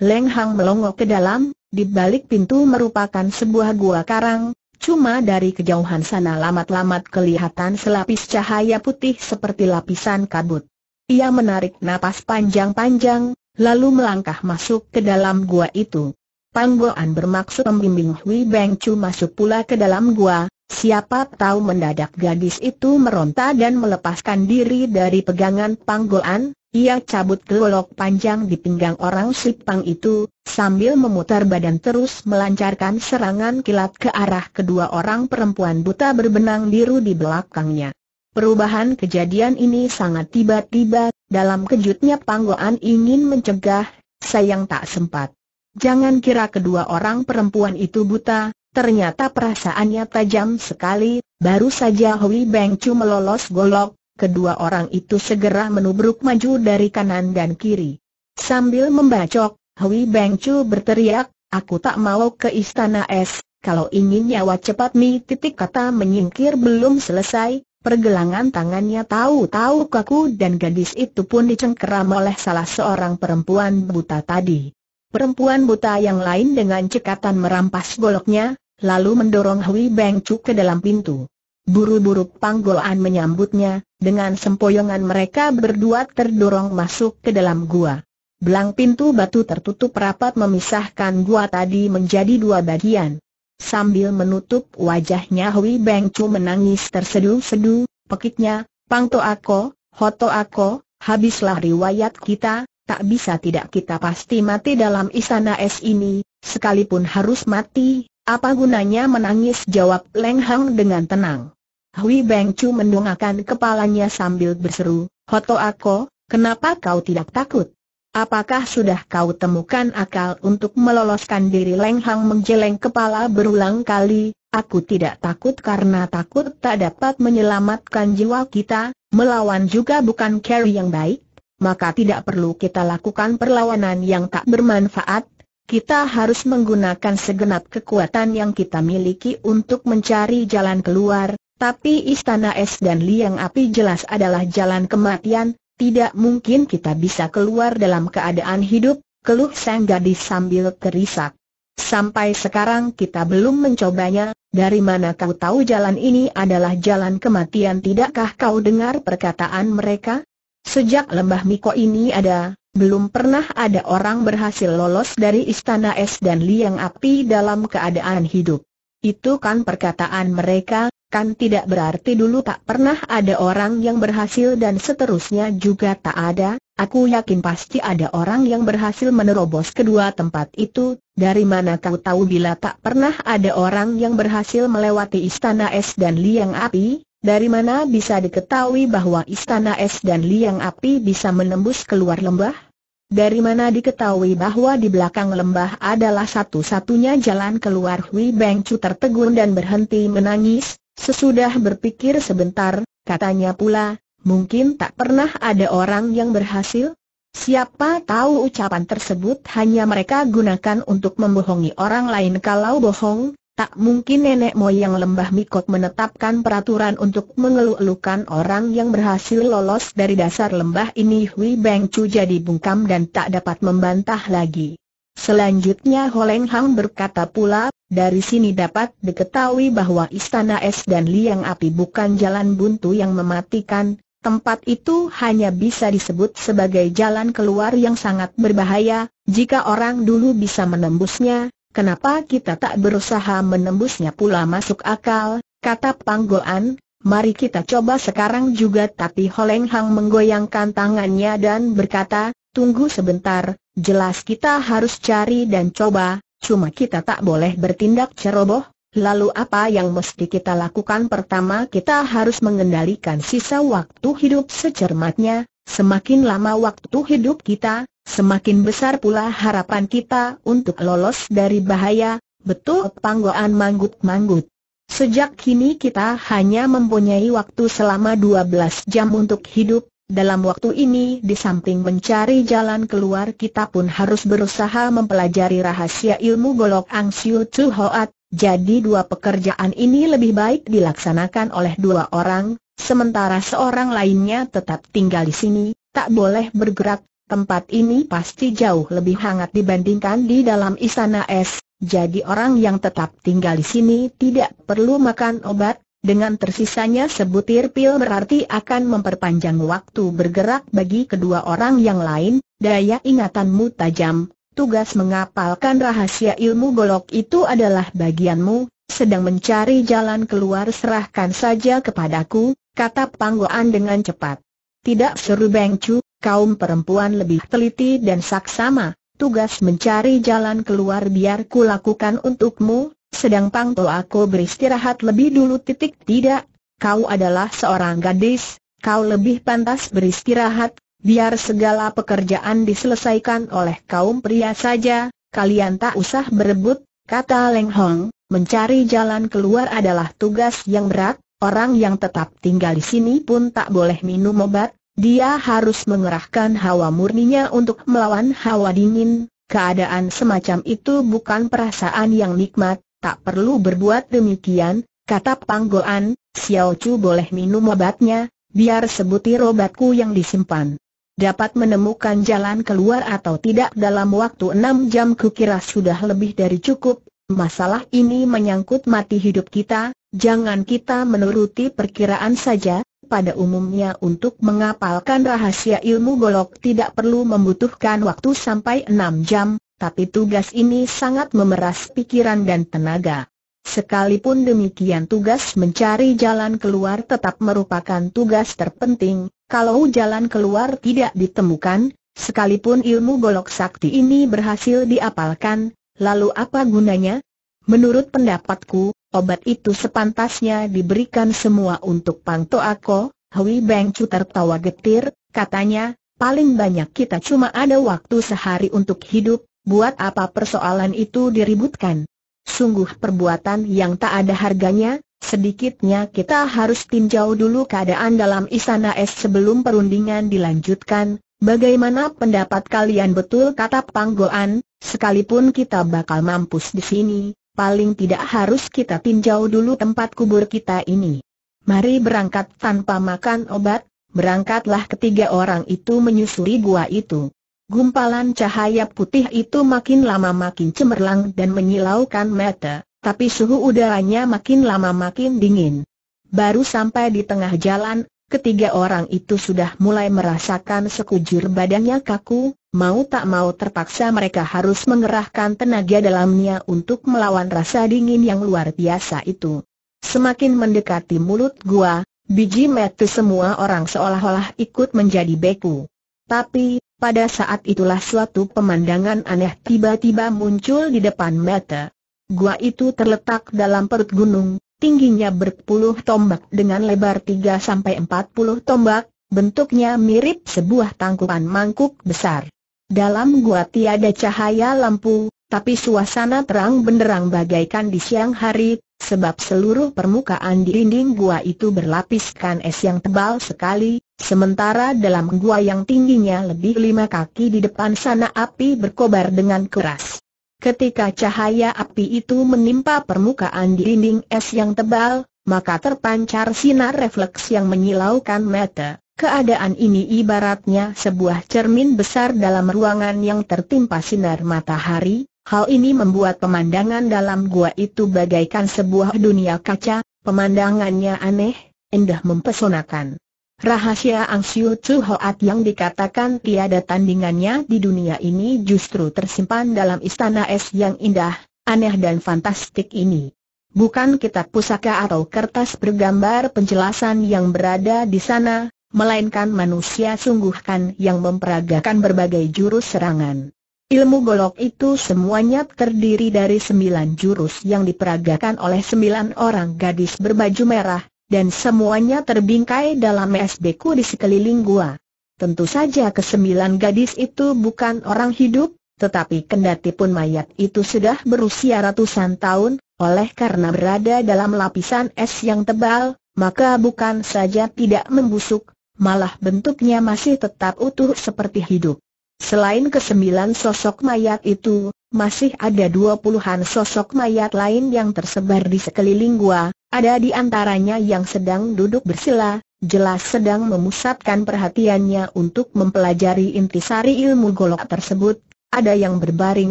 Leng Hang melongok ke dalam, di balik pintu merupakan sebuah gua karang, Cuma dari kejauhan sana lamat-lamat kelihatan selapis cahaya putih seperti lapisan kabut. Ia menarik napas panjang-panjang, lalu melangkah masuk ke dalam gua itu. Panggoan bermaksud membimbing Hui Beng Chu masuk pula ke dalam gua, siapa tahu mendadak gadis itu meronta dan melepaskan diri dari pegangan Panggoan, ia cabut golok panjang di pinggang orang Sipang itu, sambil memutar badan terus melancarkan serangan kilat ke arah kedua orang perempuan buta berbenang biru di belakangnya. Perubahan kejadian ini sangat tiba-tiba, dalam kejutnya Panggoan ingin mencegah, sayang tak sempat. Jangan kira kedua orang perempuan itu buta, ternyata perasaannya tajam sekali, baru saja Hui Beng Chu melolos golok, kedua orang itu segera menubruk maju dari kanan dan kiri. Sambil membacok, Hui Beng Chu berteriak, aku tak mau ke istana es, kalau ingin nyawa cepat mi titik kata menyingkir belum selesai, pergelangan tangannya tahu-tahu kaku dan gadis itu pun dicengkeram oleh salah seorang perempuan buta tadi. Perempuan buta yang lain dengan cekatan merampas goloknya, lalu mendorong Hui Beng Chu ke dalam pintu. Buru-buru panggolan menyambutnya, dengan sempoyongan mereka berdua terdorong masuk ke dalam gua. Belang pintu batu tertutup rapat memisahkan gua tadi menjadi dua bagian. Sambil menutup wajahnya Hui Beng Chu menangis tersedu-sedu, pekiknya, Pangto Ako, Hoto Ako, habislah riwayat kita, tak bisa tidak kita pasti mati dalam istana es ini, sekalipun harus mati, apa gunanya menangis jawab Leng Hang dengan tenang. Hui Beng Chu mendongakkan kepalanya sambil berseru, Hoto Ako, kenapa kau tidak takut? Apakah sudah kau temukan akal untuk meloloskan diri Leng Hang menjeleng kepala berulang kali? Aku tidak takut karena takut tak dapat menyelamatkan jiwa kita, melawan juga bukan carry yang baik, maka tidak perlu kita lakukan perlawanan yang tak bermanfaat, kita harus menggunakan segenap kekuatan yang kita miliki untuk mencari jalan keluar, tapi istana es dan liang api jelas adalah jalan kematian, tidak mungkin kita bisa keluar dalam keadaan hidup, keluh sang gadis sambil terisak. Sampai sekarang kita belum mencobanya, dari mana kau tahu jalan ini adalah jalan kematian tidakkah kau dengar perkataan mereka? Sejak lembah Miko ini ada, belum pernah ada orang berhasil lolos dari istana es dan liang api dalam keadaan hidup. Itu kan perkataan mereka, Kan tidak berarti dulu tak pernah ada orang yang berhasil dan seterusnya juga tak ada, aku yakin pasti ada orang yang berhasil menerobos kedua tempat itu, dari mana kau tahu bila tak pernah ada orang yang berhasil melewati istana es dan liang api, dari mana bisa diketahui bahwa istana es dan liang api bisa menembus keluar lembah? Dari mana diketahui bahwa di belakang lembah adalah satu-satunya jalan keluar Hui Beng Chu tertegun dan berhenti menangis, Sesudah berpikir sebentar, katanya pula, mungkin tak pernah ada orang yang berhasil? Siapa tahu ucapan tersebut hanya mereka gunakan untuk membohongi orang lain kalau bohong, tak mungkin nenek moyang lembah Mikot menetapkan peraturan untuk mengeluh-elukan orang yang berhasil lolos dari dasar lembah ini Hui Beng Chu jadi bungkam dan tak dapat membantah lagi. Selanjutnya Holeng Hang berkata pula, dari sini dapat diketahui bahwa istana es dan liang api bukan jalan buntu yang mematikan, tempat itu hanya bisa disebut sebagai jalan keluar yang sangat berbahaya, jika orang dulu bisa menembusnya, kenapa kita tak berusaha menembusnya pula masuk akal, kata Panggoan, Mari kita coba sekarang juga tapi Holeng Hang menggoyangkan tangannya dan berkata, tunggu sebentar, jelas kita harus cari dan coba, Cuma kita tak boleh bertindak ceroboh, lalu apa yang mesti kita lakukan pertama kita harus mengendalikan sisa waktu hidup secermatnya, semakin lama waktu hidup kita, semakin besar pula harapan kita untuk lolos dari bahaya, betul panggoan manggut-manggut. Sejak kini kita hanya mempunyai waktu selama 12 jam untuk hidup, dalam waktu ini di samping mencari jalan keluar kita pun harus berusaha mempelajari rahasia ilmu golok Ang Siu Chu Hoat, jadi dua pekerjaan ini lebih baik dilaksanakan oleh dua orang, sementara seorang lainnya tetap tinggal di sini, tak boleh bergerak, tempat ini pasti jauh lebih hangat dibandingkan di dalam istana es, jadi orang yang tetap tinggal di sini tidak perlu makan obat, dengan tersisanya sebutir pil berarti akan memperpanjang waktu bergerak bagi kedua orang yang lain, daya ingatanmu tajam, tugas mengapalkan rahasia ilmu golok itu adalah bagianmu, sedang mencari jalan keluar serahkan saja kepadaku, kata Panggoan dengan cepat. Tidak seru bengcu, kaum perempuan lebih teliti dan saksama, tugas mencari jalan keluar biar lakukan untukmu, sedang pangto aku beristirahat lebih dulu titik tidak, kau adalah seorang gadis, kau lebih pantas beristirahat, biar segala pekerjaan diselesaikan oleh kaum pria saja, kalian tak usah berebut, kata Leng Hong, mencari jalan keluar adalah tugas yang berat, orang yang tetap tinggal di sini pun tak boleh minum obat, dia harus mengerahkan hawa murninya untuk melawan hawa dingin, keadaan semacam itu bukan perasaan yang nikmat, Tak perlu berbuat demikian, kata Panggoan, Xiao Chu boleh minum obatnya, biar sebutir obatku yang disimpan. Dapat menemukan jalan keluar atau tidak dalam waktu enam jam kukira sudah lebih dari cukup, masalah ini menyangkut mati hidup kita, jangan kita menuruti perkiraan saja, pada umumnya untuk mengapalkan rahasia ilmu golok tidak perlu membutuhkan waktu sampai enam jam, tapi tugas ini sangat memeras pikiran dan tenaga. Sekalipun demikian tugas mencari jalan keluar tetap merupakan tugas terpenting, kalau jalan keluar tidak ditemukan, sekalipun ilmu golok sakti ini berhasil diapalkan, lalu apa gunanya? Menurut pendapatku, obat itu sepantasnya diberikan semua untuk Pang Toako, Hui Beng Chu tertawa getir, katanya, paling banyak kita cuma ada waktu sehari untuk hidup, buat apa persoalan itu diributkan? Sungguh perbuatan yang tak ada harganya, sedikitnya kita harus tinjau dulu keadaan dalam istana es sebelum perundingan dilanjutkan, Bagaimana pendapat kalian betul kata Panggoan, sekalipun kita bakal mampus di sini, paling tidak harus kita tinjau dulu tempat kubur kita ini. Mari berangkat tanpa makan obat, berangkatlah ketiga orang itu menyusuri gua itu. Gumpalan cahaya putih itu makin lama makin cemerlang dan menyilaukan mata, tapi suhu udaranya makin lama makin dingin. Baru sampai di tengah jalan, ketiga orang itu sudah mulai merasakan sekujur badannya kaku, mau tak mau terpaksa mereka harus mengerahkan tenaga dalamnya untuk melawan rasa dingin yang luar biasa itu. Semakin mendekati mulut gua, biji mata semua orang seolah-olah ikut menjadi beku. Tapi, pada saat itulah suatu pemandangan aneh tiba-tiba muncul di depan mata. Gua itu terletak dalam perut gunung, tingginya berpuluh tombak dengan lebar 3 sampai 40 tombak, bentuknya mirip sebuah tangkupan mangkuk besar. Dalam gua tiada cahaya lampu, tapi suasana terang benderang bagaikan di siang hari, sebab seluruh permukaan di dinding gua itu berlapiskan es yang tebal sekali, Sementara dalam gua yang tingginya lebih lima kaki di depan sana api berkobar dengan keras. Ketika cahaya api itu menimpa permukaan dinding es yang tebal, maka terpancar sinar refleks yang menyilaukan mata. Keadaan ini ibaratnya sebuah cermin besar dalam ruangan yang tertimpa sinar matahari. Hal ini membuat pemandangan dalam gua itu bagaikan sebuah dunia kaca, pemandangannya aneh, indah mempesonakan. Rahasia Ang Siu Chu Hoat yang dikatakan tiada tandingannya di dunia ini justru tersimpan dalam istana es yang indah, aneh dan fantastik ini. Bukan kitab pusaka atau kertas bergambar penjelasan yang berada di sana, melainkan manusia sungguhkan yang memperagakan berbagai jurus serangan. Ilmu golok itu semuanya terdiri dari sembilan jurus yang diperagakan oleh sembilan orang gadis berbaju merah, dan semuanya terbingkai dalam es beku di sekeliling gua. Tentu saja kesembilan gadis itu bukan orang hidup, tetapi kendati pun mayat itu sudah berusia ratusan tahun, oleh karena berada dalam lapisan es yang tebal, maka bukan saja tidak membusuk, malah bentuknya masih tetap utuh seperti hidup. Selain kesembilan sosok mayat itu, masih ada dua puluhan sosok mayat lain yang tersebar di sekeliling gua, ada di antaranya yang sedang duduk bersila, jelas sedang memusatkan perhatiannya untuk mempelajari intisari ilmu golok tersebut, ada yang berbaring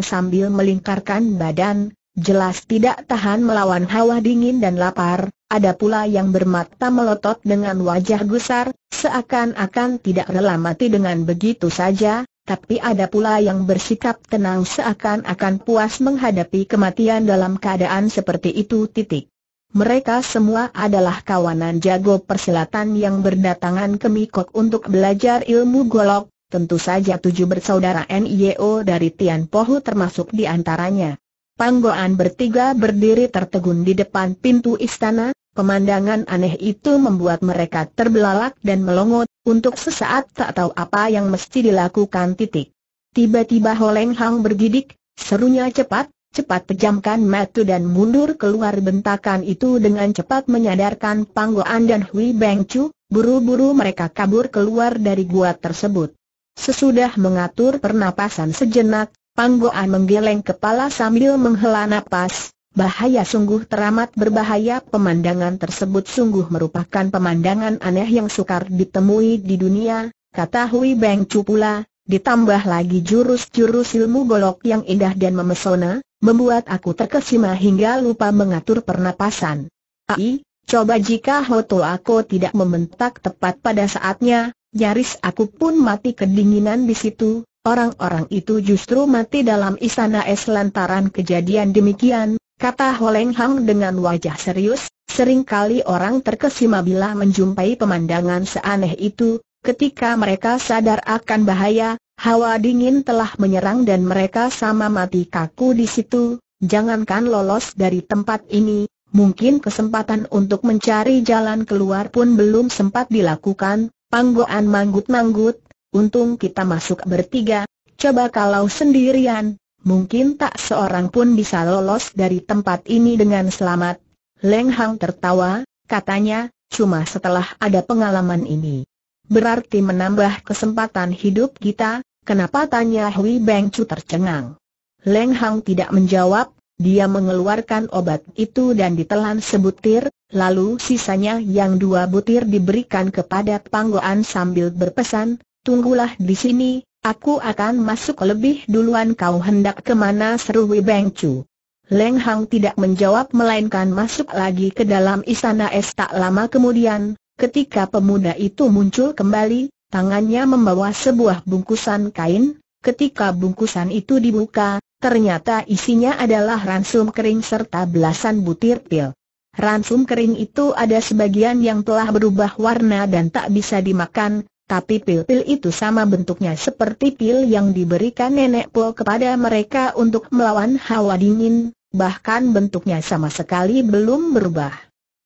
sambil melingkarkan badan, jelas tidak tahan melawan hawa dingin dan lapar, ada pula yang bermata melotot dengan wajah gusar, seakan-akan tidak rela mati dengan begitu saja, tapi ada pula yang bersikap tenang seakan-akan puas menghadapi kematian dalam keadaan seperti itu titik. Mereka semua adalah kawanan jago persilatan yang berdatangan ke Mikok untuk belajar ilmu golok, tentu saja tujuh bersaudara NIO dari Tian Pohu termasuk di antaranya. Panggoan bertiga berdiri tertegun di depan pintu istana, pemandangan aneh itu membuat mereka terbelalak dan melongot, untuk sesaat tak tahu apa yang mesti dilakukan titik. Tiba-tiba Holeng Hang bergidik, serunya cepat, Cepat pejamkan mata dan mundur keluar bentakan itu dengan cepat menyadarkan Panggoan dan Hui Beng Chu, buru-buru mereka kabur keluar dari gua tersebut. Sesudah mengatur pernapasan sejenak, Panggoan menggeleng kepala sambil menghela napas, bahaya sungguh teramat berbahaya pemandangan tersebut sungguh merupakan pemandangan aneh yang sukar ditemui di dunia, kata Hui Beng Chu pula, ditambah lagi jurus-jurus ilmu golok yang indah dan memesona, membuat aku terkesima hingga lupa mengatur pernapasan. Ai, coba jika Hoto aku tidak membentak tepat pada saatnya, nyaris aku pun mati kedinginan di situ. Orang-orang itu justru mati dalam istana es lantaran kejadian demikian, kata Holeng Hang dengan wajah serius, seringkali orang terkesima bila menjumpai pemandangan seaneh itu, ketika mereka sadar akan bahaya, Hawa dingin telah menyerang dan mereka sama mati kaku di situ, jangankan lolos dari tempat ini, mungkin kesempatan untuk mencari jalan keluar pun belum sempat dilakukan, panggoan manggut-manggut, untung kita masuk bertiga, coba kalau sendirian, mungkin tak seorang pun bisa lolos dari tempat ini dengan selamat. Leng Hang tertawa, katanya, cuma setelah ada pengalaman ini. Berarti menambah kesempatan hidup kita, kenapa tanya Hui Beng Chu tercengang. Leng Hang tidak menjawab, dia mengeluarkan obat itu dan ditelan sebutir, lalu sisanya yang dua butir diberikan kepada Panggoan sambil berpesan, tunggulah di sini, aku akan masuk lebih duluan kau hendak kemana seru Hui Beng Chu. Leng Hang tidak menjawab melainkan masuk lagi ke dalam istana es tak lama kemudian, Ketika pemuda itu muncul kembali, tangannya membawa sebuah bungkusan kain, ketika bungkusan itu dibuka, ternyata isinya adalah ransum kering serta belasan butir pil. Ransum kering itu ada sebagian yang telah berubah warna dan tak bisa dimakan, tapi pil-pil itu sama bentuknya seperti pil yang diberikan Nenek Po kepada mereka untuk melawan hawa dingin, bahkan bentuknya sama sekali belum berubah.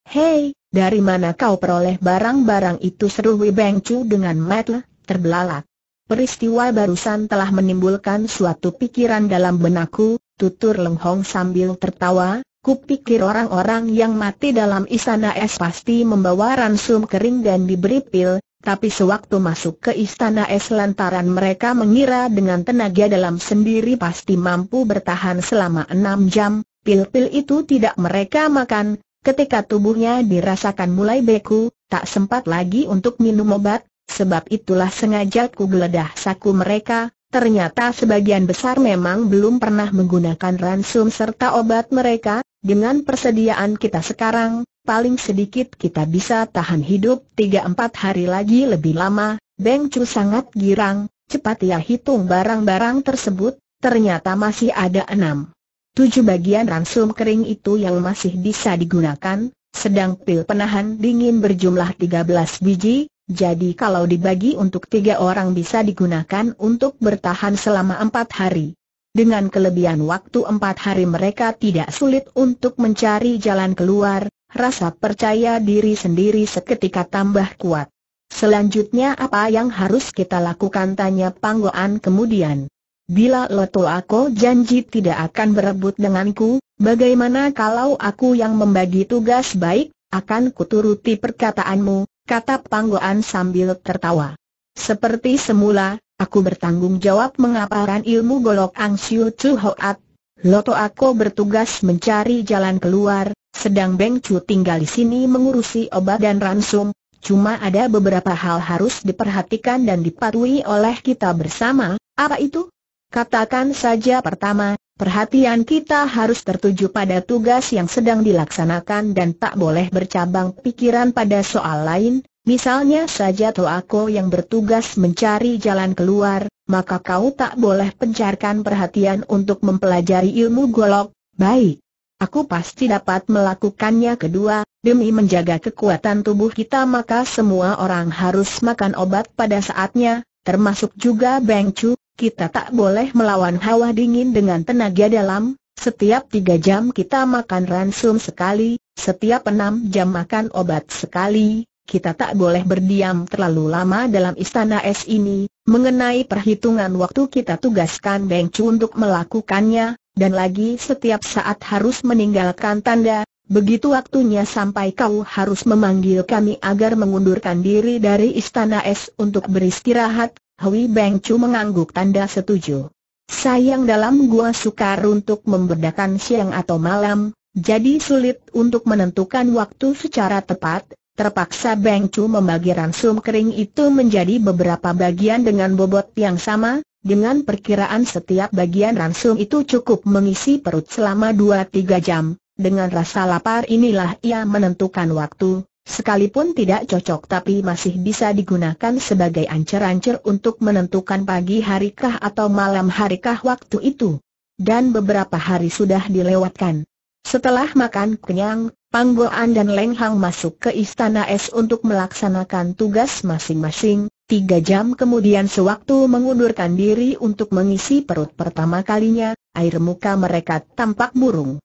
Hei, dari mana kau peroleh barang-barang itu seru Wei Chu dengan metel, terbelalak. Peristiwa barusan telah menimbulkan suatu pikiran dalam benakku, tutur Leng Hong sambil tertawa, kupikir orang-orang yang mati dalam istana es pasti membawa ransum kering dan diberi pil, tapi sewaktu masuk ke istana es lantaran mereka mengira dengan tenaga dalam sendiri pasti mampu bertahan selama enam jam, pil-pil itu tidak mereka makan, Ketika tubuhnya dirasakan mulai beku, tak sempat lagi untuk minum obat, sebab itulah sengaja ku geledah saku mereka, ternyata sebagian besar memang belum pernah menggunakan ransum serta obat mereka, dengan persediaan kita sekarang, paling sedikit kita bisa tahan hidup 3-4 hari lagi lebih lama, Beng Chu sangat girang, cepat ia hitung barang-barang tersebut, ternyata masih ada enam. Tujuh bagian ransum kering itu yang masih bisa digunakan, sedang pil penahan dingin berjumlah 13 biji, jadi kalau dibagi untuk tiga orang bisa digunakan untuk bertahan selama empat hari. Dengan kelebihan waktu empat hari mereka tidak sulit untuk mencari jalan keluar, rasa percaya diri sendiri seketika tambah kuat. Selanjutnya apa yang harus kita lakukan tanya Panggoan kemudian. Bila Loto Ako janji tidak akan berebut denganku, bagaimana kalau aku yang membagi tugas baik, akan kuturuti perkataanmu, kata Panggoan sambil tertawa. Seperti semula, aku bertanggung jawab mengaparan ilmu golok Ang Siu Chu Hoat. Loto Ako bertugas mencari jalan keluar, sedang Beng Chu tinggal di sini mengurusi obat dan ransum, Cuma ada beberapa hal harus diperhatikan dan dipatuhi oleh kita bersama, apa itu? Katakan saja pertama, perhatian kita harus tertuju pada tugas yang sedang dilaksanakan dan tak boleh bercabang pikiran pada soal lain, misalnya saja aku yang bertugas mencari jalan keluar, maka kau tak boleh pencarkan perhatian untuk mempelajari ilmu golok, baik. Aku pasti dapat melakukannya kedua, demi menjaga kekuatan tubuh kita maka semua orang harus makan obat pada saatnya, termasuk juga Beng Chu, kita tak boleh melawan hawa dingin dengan tenaga dalam, setiap tiga jam kita makan ransum sekali, setiap enam jam makan obat sekali, kita tak boleh berdiam terlalu lama dalam istana es ini, mengenai perhitungan waktu kita tugaskan Beng Chu untuk melakukannya, dan lagi setiap saat harus meninggalkan tanda, begitu waktunya sampai kau harus memanggil kami agar mengundurkan diri dari istana es untuk beristirahat, Hui Beng Chu mengangguk tanda setuju. Sayang dalam gua sukar untuk membedakan siang atau malam, jadi sulit untuk menentukan waktu secara tepat, terpaksa Beng Chu membagi ransum kering itu menjadi beberapa bagian dengan bobot yang sama, dengan perkiraan setiap bagian ransum itu cukup mengisi perut selama 2-3 jam, dengan rasa lapar inilah ia menentukan waktu, Sekalipun tidak cocok tapi masih bisa digunakan sebagai ancer-ancer untuk menentukan pagi harikah atau malam harikah waktu itu. Dan beberapa hari sudah dilewatkan. Setelah makan kenyang, Boan dan Leng Hang masuk ke Istana Es untuk melaksanakan tugas masing-masing. Tiga jam kemudian sewaktu mengundurkan diri untuk mengisi perut pertama kalinya, air muka mereka tampak burung.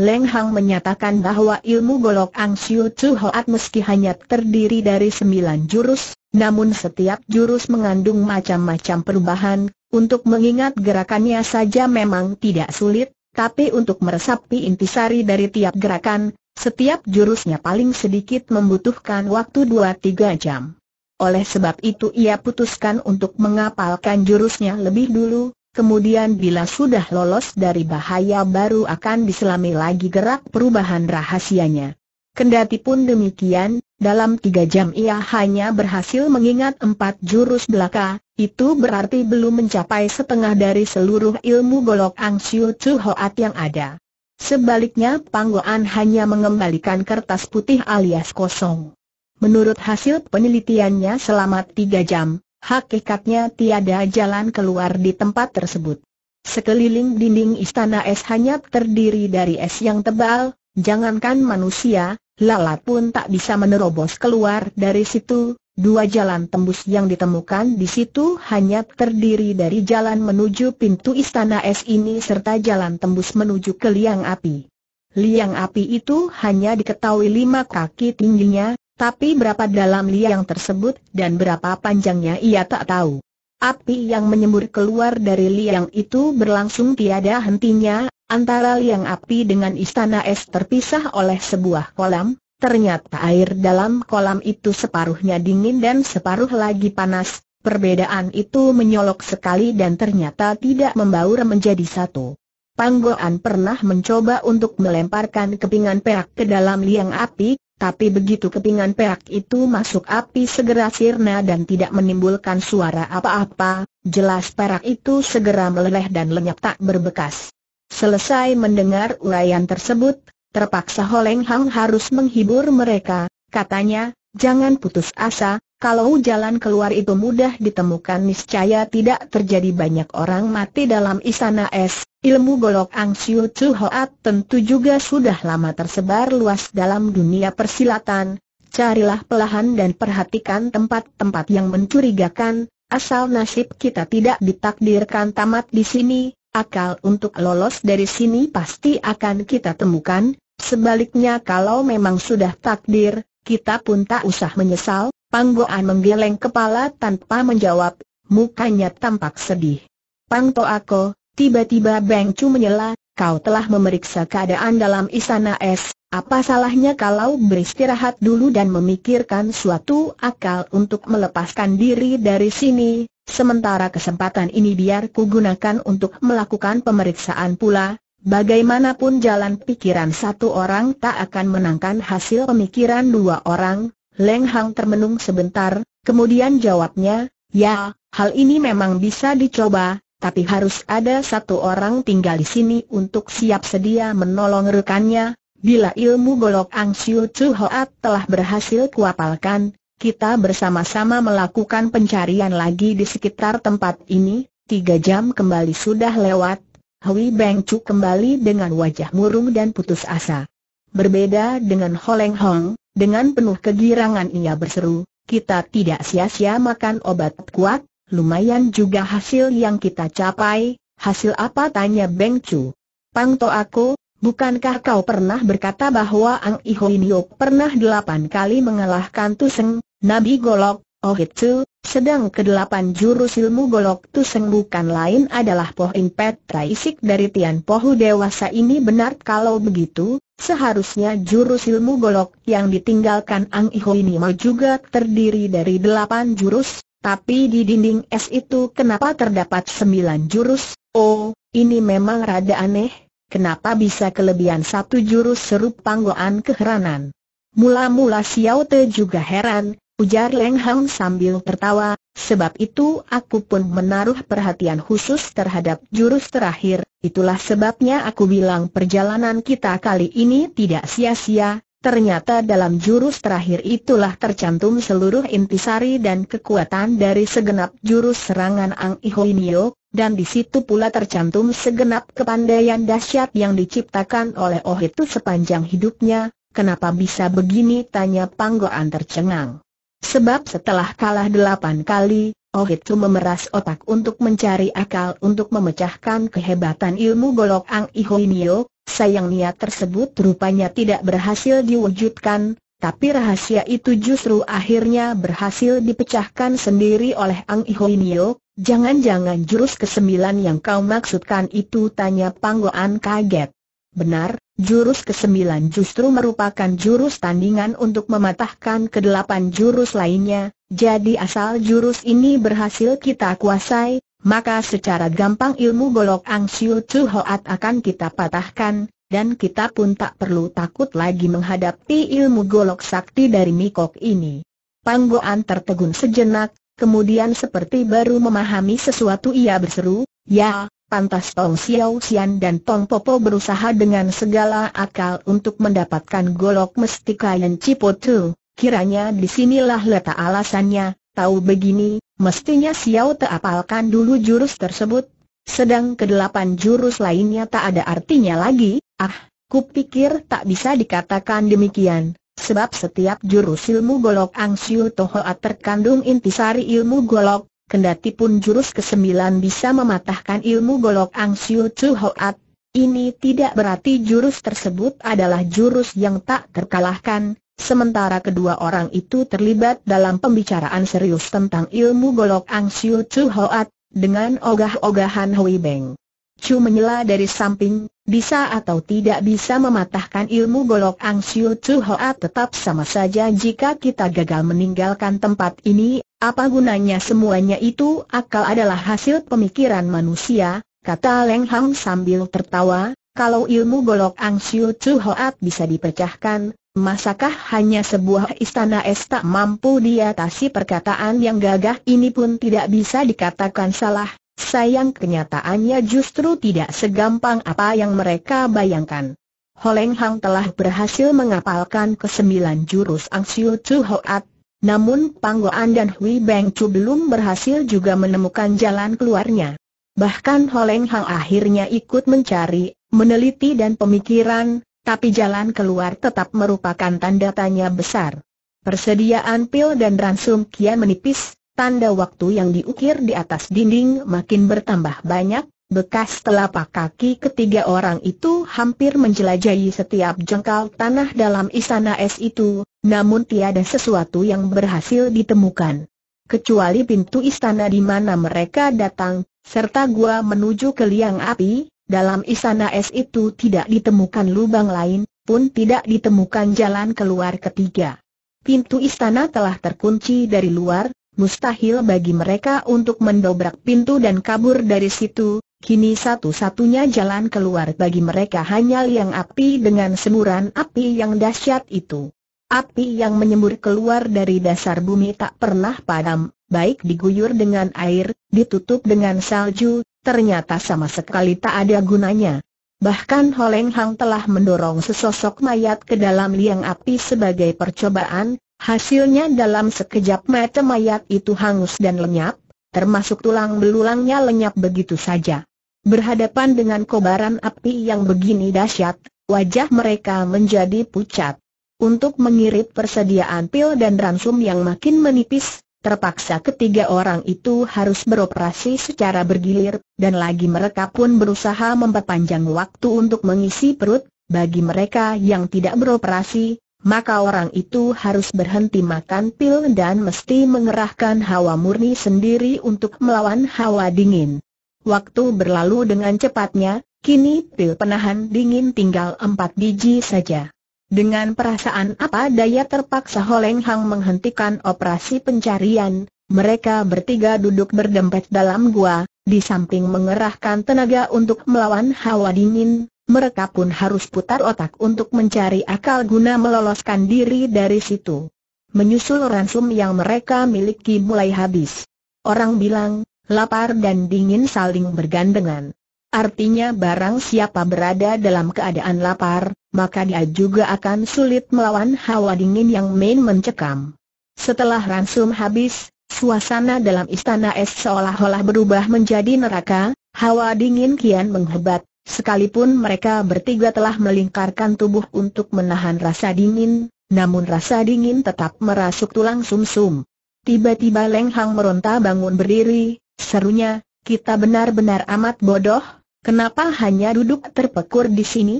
Leng Hang menyatakan bahwa ilmu golok Ang Siu Chu Hoat meski hanya terdiri dari sembilan jurus, namun setiap jurus mengandung macam-macam perubahan, untuk mengingat gerakannya saja memang tidak sulit, tapi untuk meresapi intisari dari tiap gerakan, setiap jurusnya paling sedikit membutuhkan waktu 2-3 jam. Oleh sebab itu ia putuskan untuk mengapalkan jurusnya lebih dulu, Kemudian bila sudah lolos dari bahaya baru akan diselami lagi gerak perubahan rahasianya. Kendati pun demikian, dalam tiga jam ia hanya berhasil mengingat empat jurus belaka, itu berarti belum mencapai setengah dari seluruh ilmu golok Ang Siu Chu Hoat yang ada. Sebaliknya Panggoan hanya mengembalikan kertas putih alias kosong. Menurut hasil penelitiannya selama tiga jam, Hakikatnya tiada jalan keluar di tempat tersebut. Sekeliling dinding istana es hanya terdiri dari es yang tebal, jangankan manusia, lalat pun tak bisa menerobos keluar dari situ, dua jalan tembus yang ditemukan di situ hanya terdiri dari jalan menuju pintu istana es ini serta jalan tembus menuju ke liang api. Liang api itu hanya diketahui lima kaki tingginya, tapi berapa dalam liang tersebut dan berapa panjangnya ia tak tahu. Api yang menyembur keluar dari liang itu berlangsung tiada hentinya, antara liang api dengan istana es terpisah oleh sebuah kolam, ternyata air dalam kolam itu separuhnya dingin dan separuh lagi panas, perbedaan itu menyolok sekali dan ternyata tidak membaur menjadi satu. Panggoan pernah mencoba untuk melemparkan kepingan perak ke dalam liang api, tapi begitu kepingan perak itu masuk api segera sirna dan tidak menimbulkan suara apa-apa, jelas perak itu segera meleleh dan lenyap tak berbekas. Selesai mendengar uraian tersebut, terpaksa Holeng Hang harus menghibur mereka, katanya, jangan putus asa, kalau jalan keluar itu mudah ditemukan niscaya tidak terjadi banyak orang mati dalam istana es, Ilmu golok Ang Siu Chu Hoat tentu juga sudah lama tersebar luas dalam dunia persilatan, carilah pelahan dan perhatikan tempat-tempat yang mencurigakan, asal nasib kita tidak ditakdirkan tamat di sini, akal untuk lolos dari sini pasti akan kita temukan, sebaliknya kalau memang sudah takdir, kita pun tak usah menyesal, Pang Panggoan menggeleng kepala tanpa menjawab, mukanya tampak sedih. Pang Toako, Tiba-tiba Beng Chu menyela, kau telah memeriksa keadaan dalam istana es, apa salahnya kalau beristirahat dulu dan memikirkan suatu akal untuk melepaskan diri dari sini, sementara kesempatan ini biar ku gunakan untuk melakukan pemeriksaan pula, bagaimanapun jalan pikiran satu orang tak akan menangkan hasil pemikiran dua orang, Leng Hang termenung sebentar, kemudian jawabnya, ya, hal ini memang bisa dicoba, tapi harus ada satu orang tinggal di sini untuk siap sedia menolong rekannya. Bila ilmu golok Ang Siu Chu Hoat telah berhasil kuapalkan, kita bersama-sama melakukan pencarian lagi di sekitar tempat ini. Tiga jam kembali sudah lewat, Hui Beng Chu kembali dengan wajah murung dan putus asa. Berbeda dengan Holeng Hong, dengan penuh kegirangan ia berseru, kita tidak sia-sia makan obat kuat, lumayan juga hasil yang kita capai, hasil apa tanya Beng Chu. Pangto aku, bukankah kau pernah berkata bahwa Ang Ihoinio pernah delapan kali mengalahkan Tuseng, Nabi Golok, Ohitsu, oh, sedang kedelapan jurus ilmu golok tuseng bukan lain adalah Poh Impet Traisik dari Tian Pohu dewasa ini benar kalau begitu, seharusnya jurus ilmu golok yang ditinggalkan Ang Iho ini mau juga terdiri dari delapan jurus, tapi di dinding es itu kenapa terdapat sembilan jurus? Oh, ini memang rada aneh, kenapa bisa kelebihan satu jurus serup panggoan keheranan? Mula-mula Xiao Te juga heran, ujar Leng Hang sambil tertawa, sebab itu aku pun menaruh perhatian khusus terhadap jurus terakhir, itulah sebabnya aku bilang perjalanan kita kali ini tidak sia-sia, Ternyata dalam jurus terakhir itulah tercantum seluruh intisari dan kekuatan dari segenap jurus serangan Ang Ihoinio, dan di situ pula tercantum segenap kepandaian dahsyat yang diciptakan oleh Oh itu sepanjang hidupnya. Kenapa bisa begini? Tanya Panggoan tercengang. Sebab setelah kalah delapan kali, Oh itu memeras otak untuk mencari akal untuk memecahkan kehebatan ilmu golok Ang Ihoinio, sayang niat tersebut rupanya tidak berhasil diwujudkan, tapi rahasia itu justru akhirnya berhasil dipecahkan sendiri oleh Ang Ihoinio, jangan-jangan jurus kesembilan yang kau maksudkan itu tanya Panggoan kaget. Benar, jurus kesembilan justru merupakan jurus tandingan untuk mematahkan kedelapan jurus lainnya, jadi asal jurus ini berhasil kita kuasai, maka secara gampang ilmu golok Ang Siu Chu Hoat akan kita patahkan, dan kita pun tak perlu takut lagi menghadapi ilmu golok sakti dari Mikok ini. Panggoan tertegun sejenak, kemudian seperti baru memahami sesuatu ia berseru, Ya, pantas Tong Xiao Xian dan Tong Popo berusaha dengan segala akal untuk mendapatkan golok mesti yang cipotu. Kiranya disinilah letak alasannya, tahu begini, mestinya Xiao Te apalkan dulu jurus tersebut. Sedang kedelapan jurus lainnya tak ada artinya lagi, ah, kupikir tak bisa dikatakan demikian. Sebab setiap jurus ilmu golok Toho Tohoa terkandung intisari ilmu golok, kendatipun pun jurus kesembilan bisa mematahkan ilmu golok Toho Tohoat. Ini tidak berarti jurus tersebut adalah jurus yang tak terkalahkan, Sementara kedua orang itu terlibat dalam pembicaraan serius tentang ilmu golok Ang Siu Chu Hoat, dengan ogah-ogahan Hui Beng. Chu menyela dari samping, bisa atau tidak bisa mematahkan ilmu golok Ang Siu Chu Hoat tetap sama saja jika kita gagal meninggalkan tempat ini, apa gunanya semuanya itu akal adalah hasil pemikiran manusia, kata Leng Hang sambil tertawa, kalau ilmu golok Ang Siu Chu Hoat bisa dipecahkan, Masakah hanya sebuah istana es tak mampu diatasi perkataan yang gagah ini pun tidak bisa dikatakan salah, sayang kenyataannya justru tidak segampang apa yang mereka bayangkan. Holeng Hang telah berhasil mengapalkan kesembilan jurus Siu Chu Hoat, namun Panggoan dan Hui Beng Chu belum berhasil juga menemukan jalan keluarnya. Bahkan Holeng Hang akhirnya ikut mencari, meneliti dan pemikiran, tapi jalan keluar tetap merupakan tanda tanya besar. Persediaan pil dan ransum kian menipis, tanda waktu yang diukir di atas dinding makin bertambah banyak, bekas telapak kaki ketiga orang itu hampir menjelajahi setiap jengkal tanah dalam istana es itu, namun tiada sesuatu yang berhasil ditemukan. Kecuali pintu istana di mana mereka datang, serta gua menuju ke liang api, dalam istana es itu tidak ditemukan lubang lain, pun tidak ditemukan jalan keluar ketiga. Pintu istana telah terkunci dari luar, mustahil bagi mereka untuk mendobrak pintu dan kabur dari situ, kini satu-satunya jalan keluar bagi mereka hanya liang api dengan semburan api yang dahsyat itu. Api yang menyembur keluar dari dasar bumi tak pernah padam, baik diguyur dengan air, ditutup dengan salju, ternyata sama sekali tak ada gunanya. Bahkan Holeng Hang telah mendorong sesosok mayat ke dalam liang api sebagai percobaan, hasilnya dalam sekejap mata mayat itu hangus dan lenyap, termasuk tulang belulangnya lenyap begitu saja. Berhadapan dengan kobaran api yang begini dahsyat, wajah mereka menjadi pucat. Untuk mengirit persediaan pil dan ransum yang makin menipis, Terpaksa ketiga orang itu harus beroperasi secara bergilir, dan lagi mereka pun berusaha memperpanjang waktu untuk mengisi perut, bagi mereka yang tidak beroperasi, maka orang itu harus berhenti makan pil dan mesti mengerahkan hawa murni sendiri untuk melawan hawa dingin. Waktu berlalu dengan cepatnya, kini pil penahan dingin tinggal empat biji saja. Dengan perasaan apa daya terpaksa Holeng Hang menghentikan operasi pencarian, mereka bertiga duduk berdempet dalam gua, di samping mengerahkan tenaga untuk melawan hawa dingin, mereka pun harus putar otak untuk mencari akal guna meloloskan diri dari situ. Menyusul ransum yang mereka miliki mulai habis. Orang bilang, lapar dan dingin saling bergandengan. Artinya barang siapa berada dalam keadaan lapar, maka dia juga akan sulit melawan hawa dingin yang main mencekam. Setelah ransum habis, suasana dalam istana es seolah-olah berubah menjadi neraka, hawa dingin kian menghebat, sekalipun mereka bertiga telah melingkarkan tubuh untuk menahan rasa dingin, namun rasa dingin tetap merasuk tulang sum-sum. Tiba-tiba Leng Hang meronta bangun berdiri, serunya, kita benar-benar amat bodoh, Kenapa hanya duduk terpekur di sini?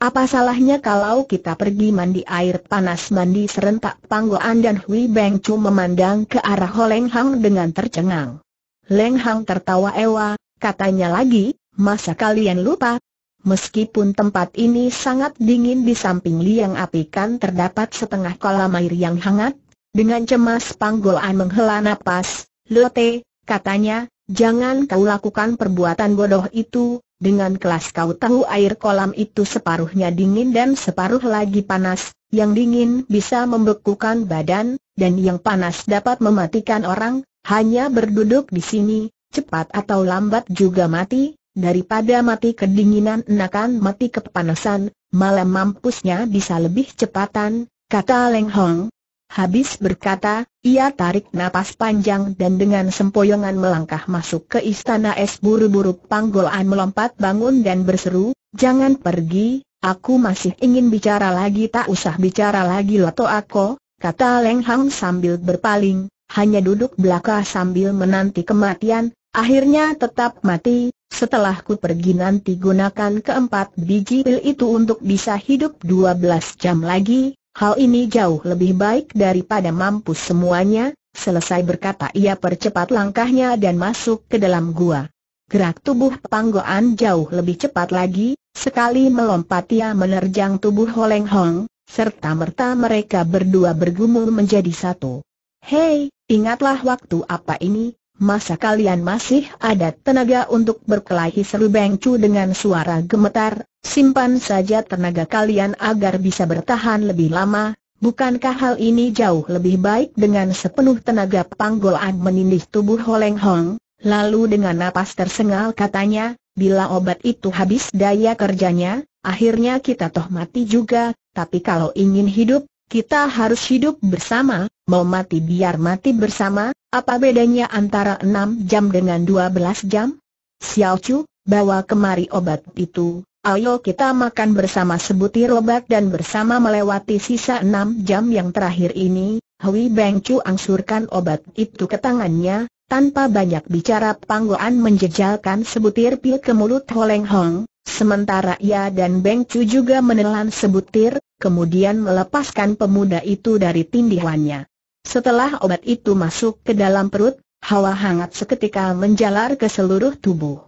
Apa salahnya kalau kita pergi mandi air panas mandi serentak Panggoan dan Hui Beng Chu memandang ke arah Leng Hang dengan tercengang. Leng Hang tertawa ewa, katanya lagi, masa kalian lupa? Meskipun tempat ini sangat dingin di samping liang api kan terdapat setengah kolam air yang hangat, dengan cemas Panggoan menghela napas, Lote, katanya, Jangan kau lakukan perbuatan bodoh itu, dengan kelas kau tahu air kolam itu separuhnya dingin dan separuh lagi panas, yang dingin bisa membekukan badan, dan yang panas dapat mematikan orang, hanya berduduk di sini, cepat atau lambat juga mati, daripada mati kedinginan enakan mati kepanasan, malam mampusnya bisa lebih cepatan, kata Leng Hong, Habis berkata, ia tarik napas panjang dan dengan sempoyongan melangkah masuk ke istana es buru-buru panggolan melompat bangun dan berseru, Jangan pergi, aku masih ingin bicara lagi tak usah bicara lagi Loto aku. kata Leng Hang sambil berpaling, hanya duduk belaka sambil menanti kematian, akhirnya tetap mati, setelah ku pergi nanti gunakan keempat biji pil itu untuk bisa hidup 12 jam lagi, Hal ini jauh lebih baik daripada mampus semuanya, selesai berkata ia percepat langkahnya dan masuk ke dalam gua. Gerak tubuh Panggoan jauh lebih cepat lagi, sekali melompat ia menerjang tubuh Holeng Hong, serta merta mereka berdua bergumul menjadi satu. Hei, ingatlah waktu apa ini, masa kalian masih ada tenaga untuk berkelahi seru Beng Cu dengan suara gemetar, Simpan saja tenaga kalian agar bisa bertahan lebih lama, bukankah hal ini jauh lebih baik dengan sepenuh tenaga panggolan menindih tubuh Holeng Hong? Lalu dengan napas tersengal katanya, bila obat itu habis daya kerjanya, akhirnya kita toh mati juga, tapi kalau ingin hidup, kita harus hidup bersama, mau mati biar mati bersama, apa bedanya antara 6 jam dengan 12 jam? Xiao Chu, bawa kemari obat itu, Ayo kita makan bersama sebutir lebat dan bersama melewati sisa enam jam yang terakhir ini. Hui Beng Chu angsurkan obat itu ke tangannya, tanpa banyak bicara Panggoan menjejalkan sebutir pil ke mulut Holeng Hong, sementara ia dan Beng Chu juga menelan sebutir, kemudian melepaskan pemuda itu dari tindihannya. Setelah obat itu masuk ke dalam perut, hawa hangat seketika menjalar ke seluruh tubuh.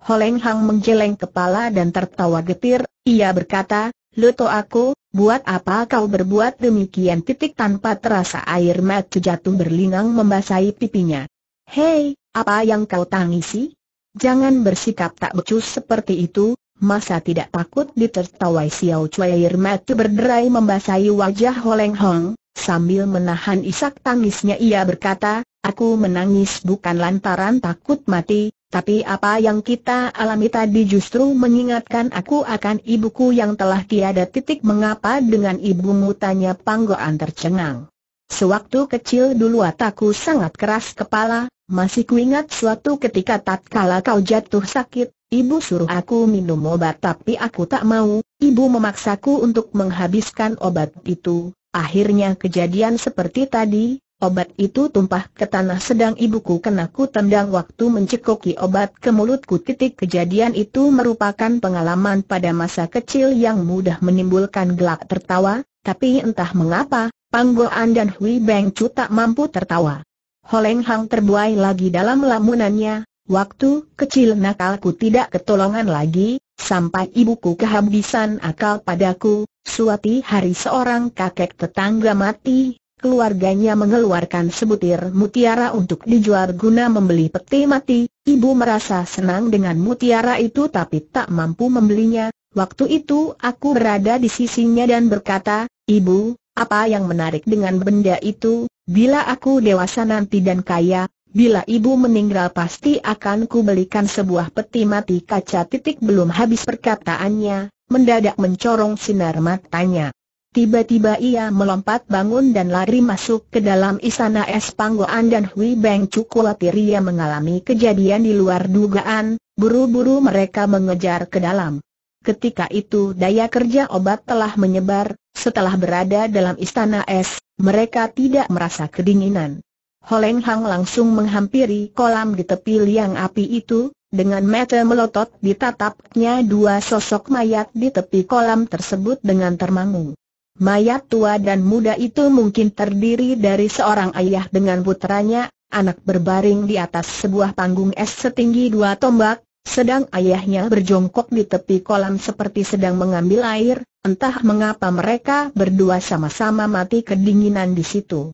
Holeng Hang menggeleng kepala dan tertawa getir, ia berkata, Luto aku, buat apa kau berbuat demikian titik tanpa terasa air mata jatuh berlinang membasahi pipinya. Hei, apa yang kau tangisi? Jangan bersikap tak becus seperti itu, masa tidak takut ditertawai Xiao Cui air mata berderai membasahi wajah Holeng Hang, sambil menahan isak tangisnya ia berkata, aku menangis bukan lantaran takut mati, tapi apa yang kita alami tadi justru mengingatkan aku akan ibuku yang telah tiada titik mengapa dengan ibumu tanya panggoan tercengang. Sewaktu kecil dulu ataku sangat keras kepala, masih kuingat suatu ketika tatkala kau jatuh sakit, ibu suruh aku minum obat tapi aku tak mau, ibu memaksaku untuk menghabiskan obat itu, akhirnya kejadian seperti tadi, Obat itu tumpah ke tanah sedang ibuku kena ku tendang waktu mencekoki obat ke mulutku. Titik kejadian itu merupakan pengalaman pada masa kecil yang mudah menimbulkan gelak tertawa, tapi entah mengapa, Panggoan dan Hui Beng Chu tak mampu tertawa. Holeng Hang terbuai lagi dalam lamunannya, waktu kecil nakalku tidak ketolongan lagi, sampai ibuku kehabisan akal padaku, suatu hari seorang kakek tetangga mati, keluarganya mengeluarkan sebutir mutiara untuk dijual guna membeli peti mati, ibu merasa senang dengan mutiara itu tapi tak mampu membelinya, waktu itu aku berada di sisinya dan berkata, Ibu, apa yang menarik dengan benda itu, bila aku dewasa nanti dan kaya, bila ibu meninggal pasti akan kubelikan sebuah peti mati kaca titik belum habis perkataannya, mendadak mencorong sinar matanya. Tiba-tiba ia melompat bangun dan lari masuk ke dalam istana es panggoan dan Hui Beng Cukuatir ia mengalami kejadian di luar dugaan, buru-buru mereka mengejar ke dalam. Ketika itu daya kerja obat telah menyebar, setelah berada dalam istana es, mereka tidak merasa kedinginan. Holeng Hang langsung menghampiri kolam di tepi liang api itu, dengan mata melotot ditatapnya dua sosok mayat di tepi kolam tersebut dengan termangu. Mayat tua dan muda itu mungkin terdiri dari seorang ayah dengan putranya, anak berbaring di atas sebuah panggung es setinggi dua tombak, sedang ayahnya berjongkok di tepi kolam seperti sedang mengambil air, entah mengapa mereka berdua sama-sama mati kedinginan di situ.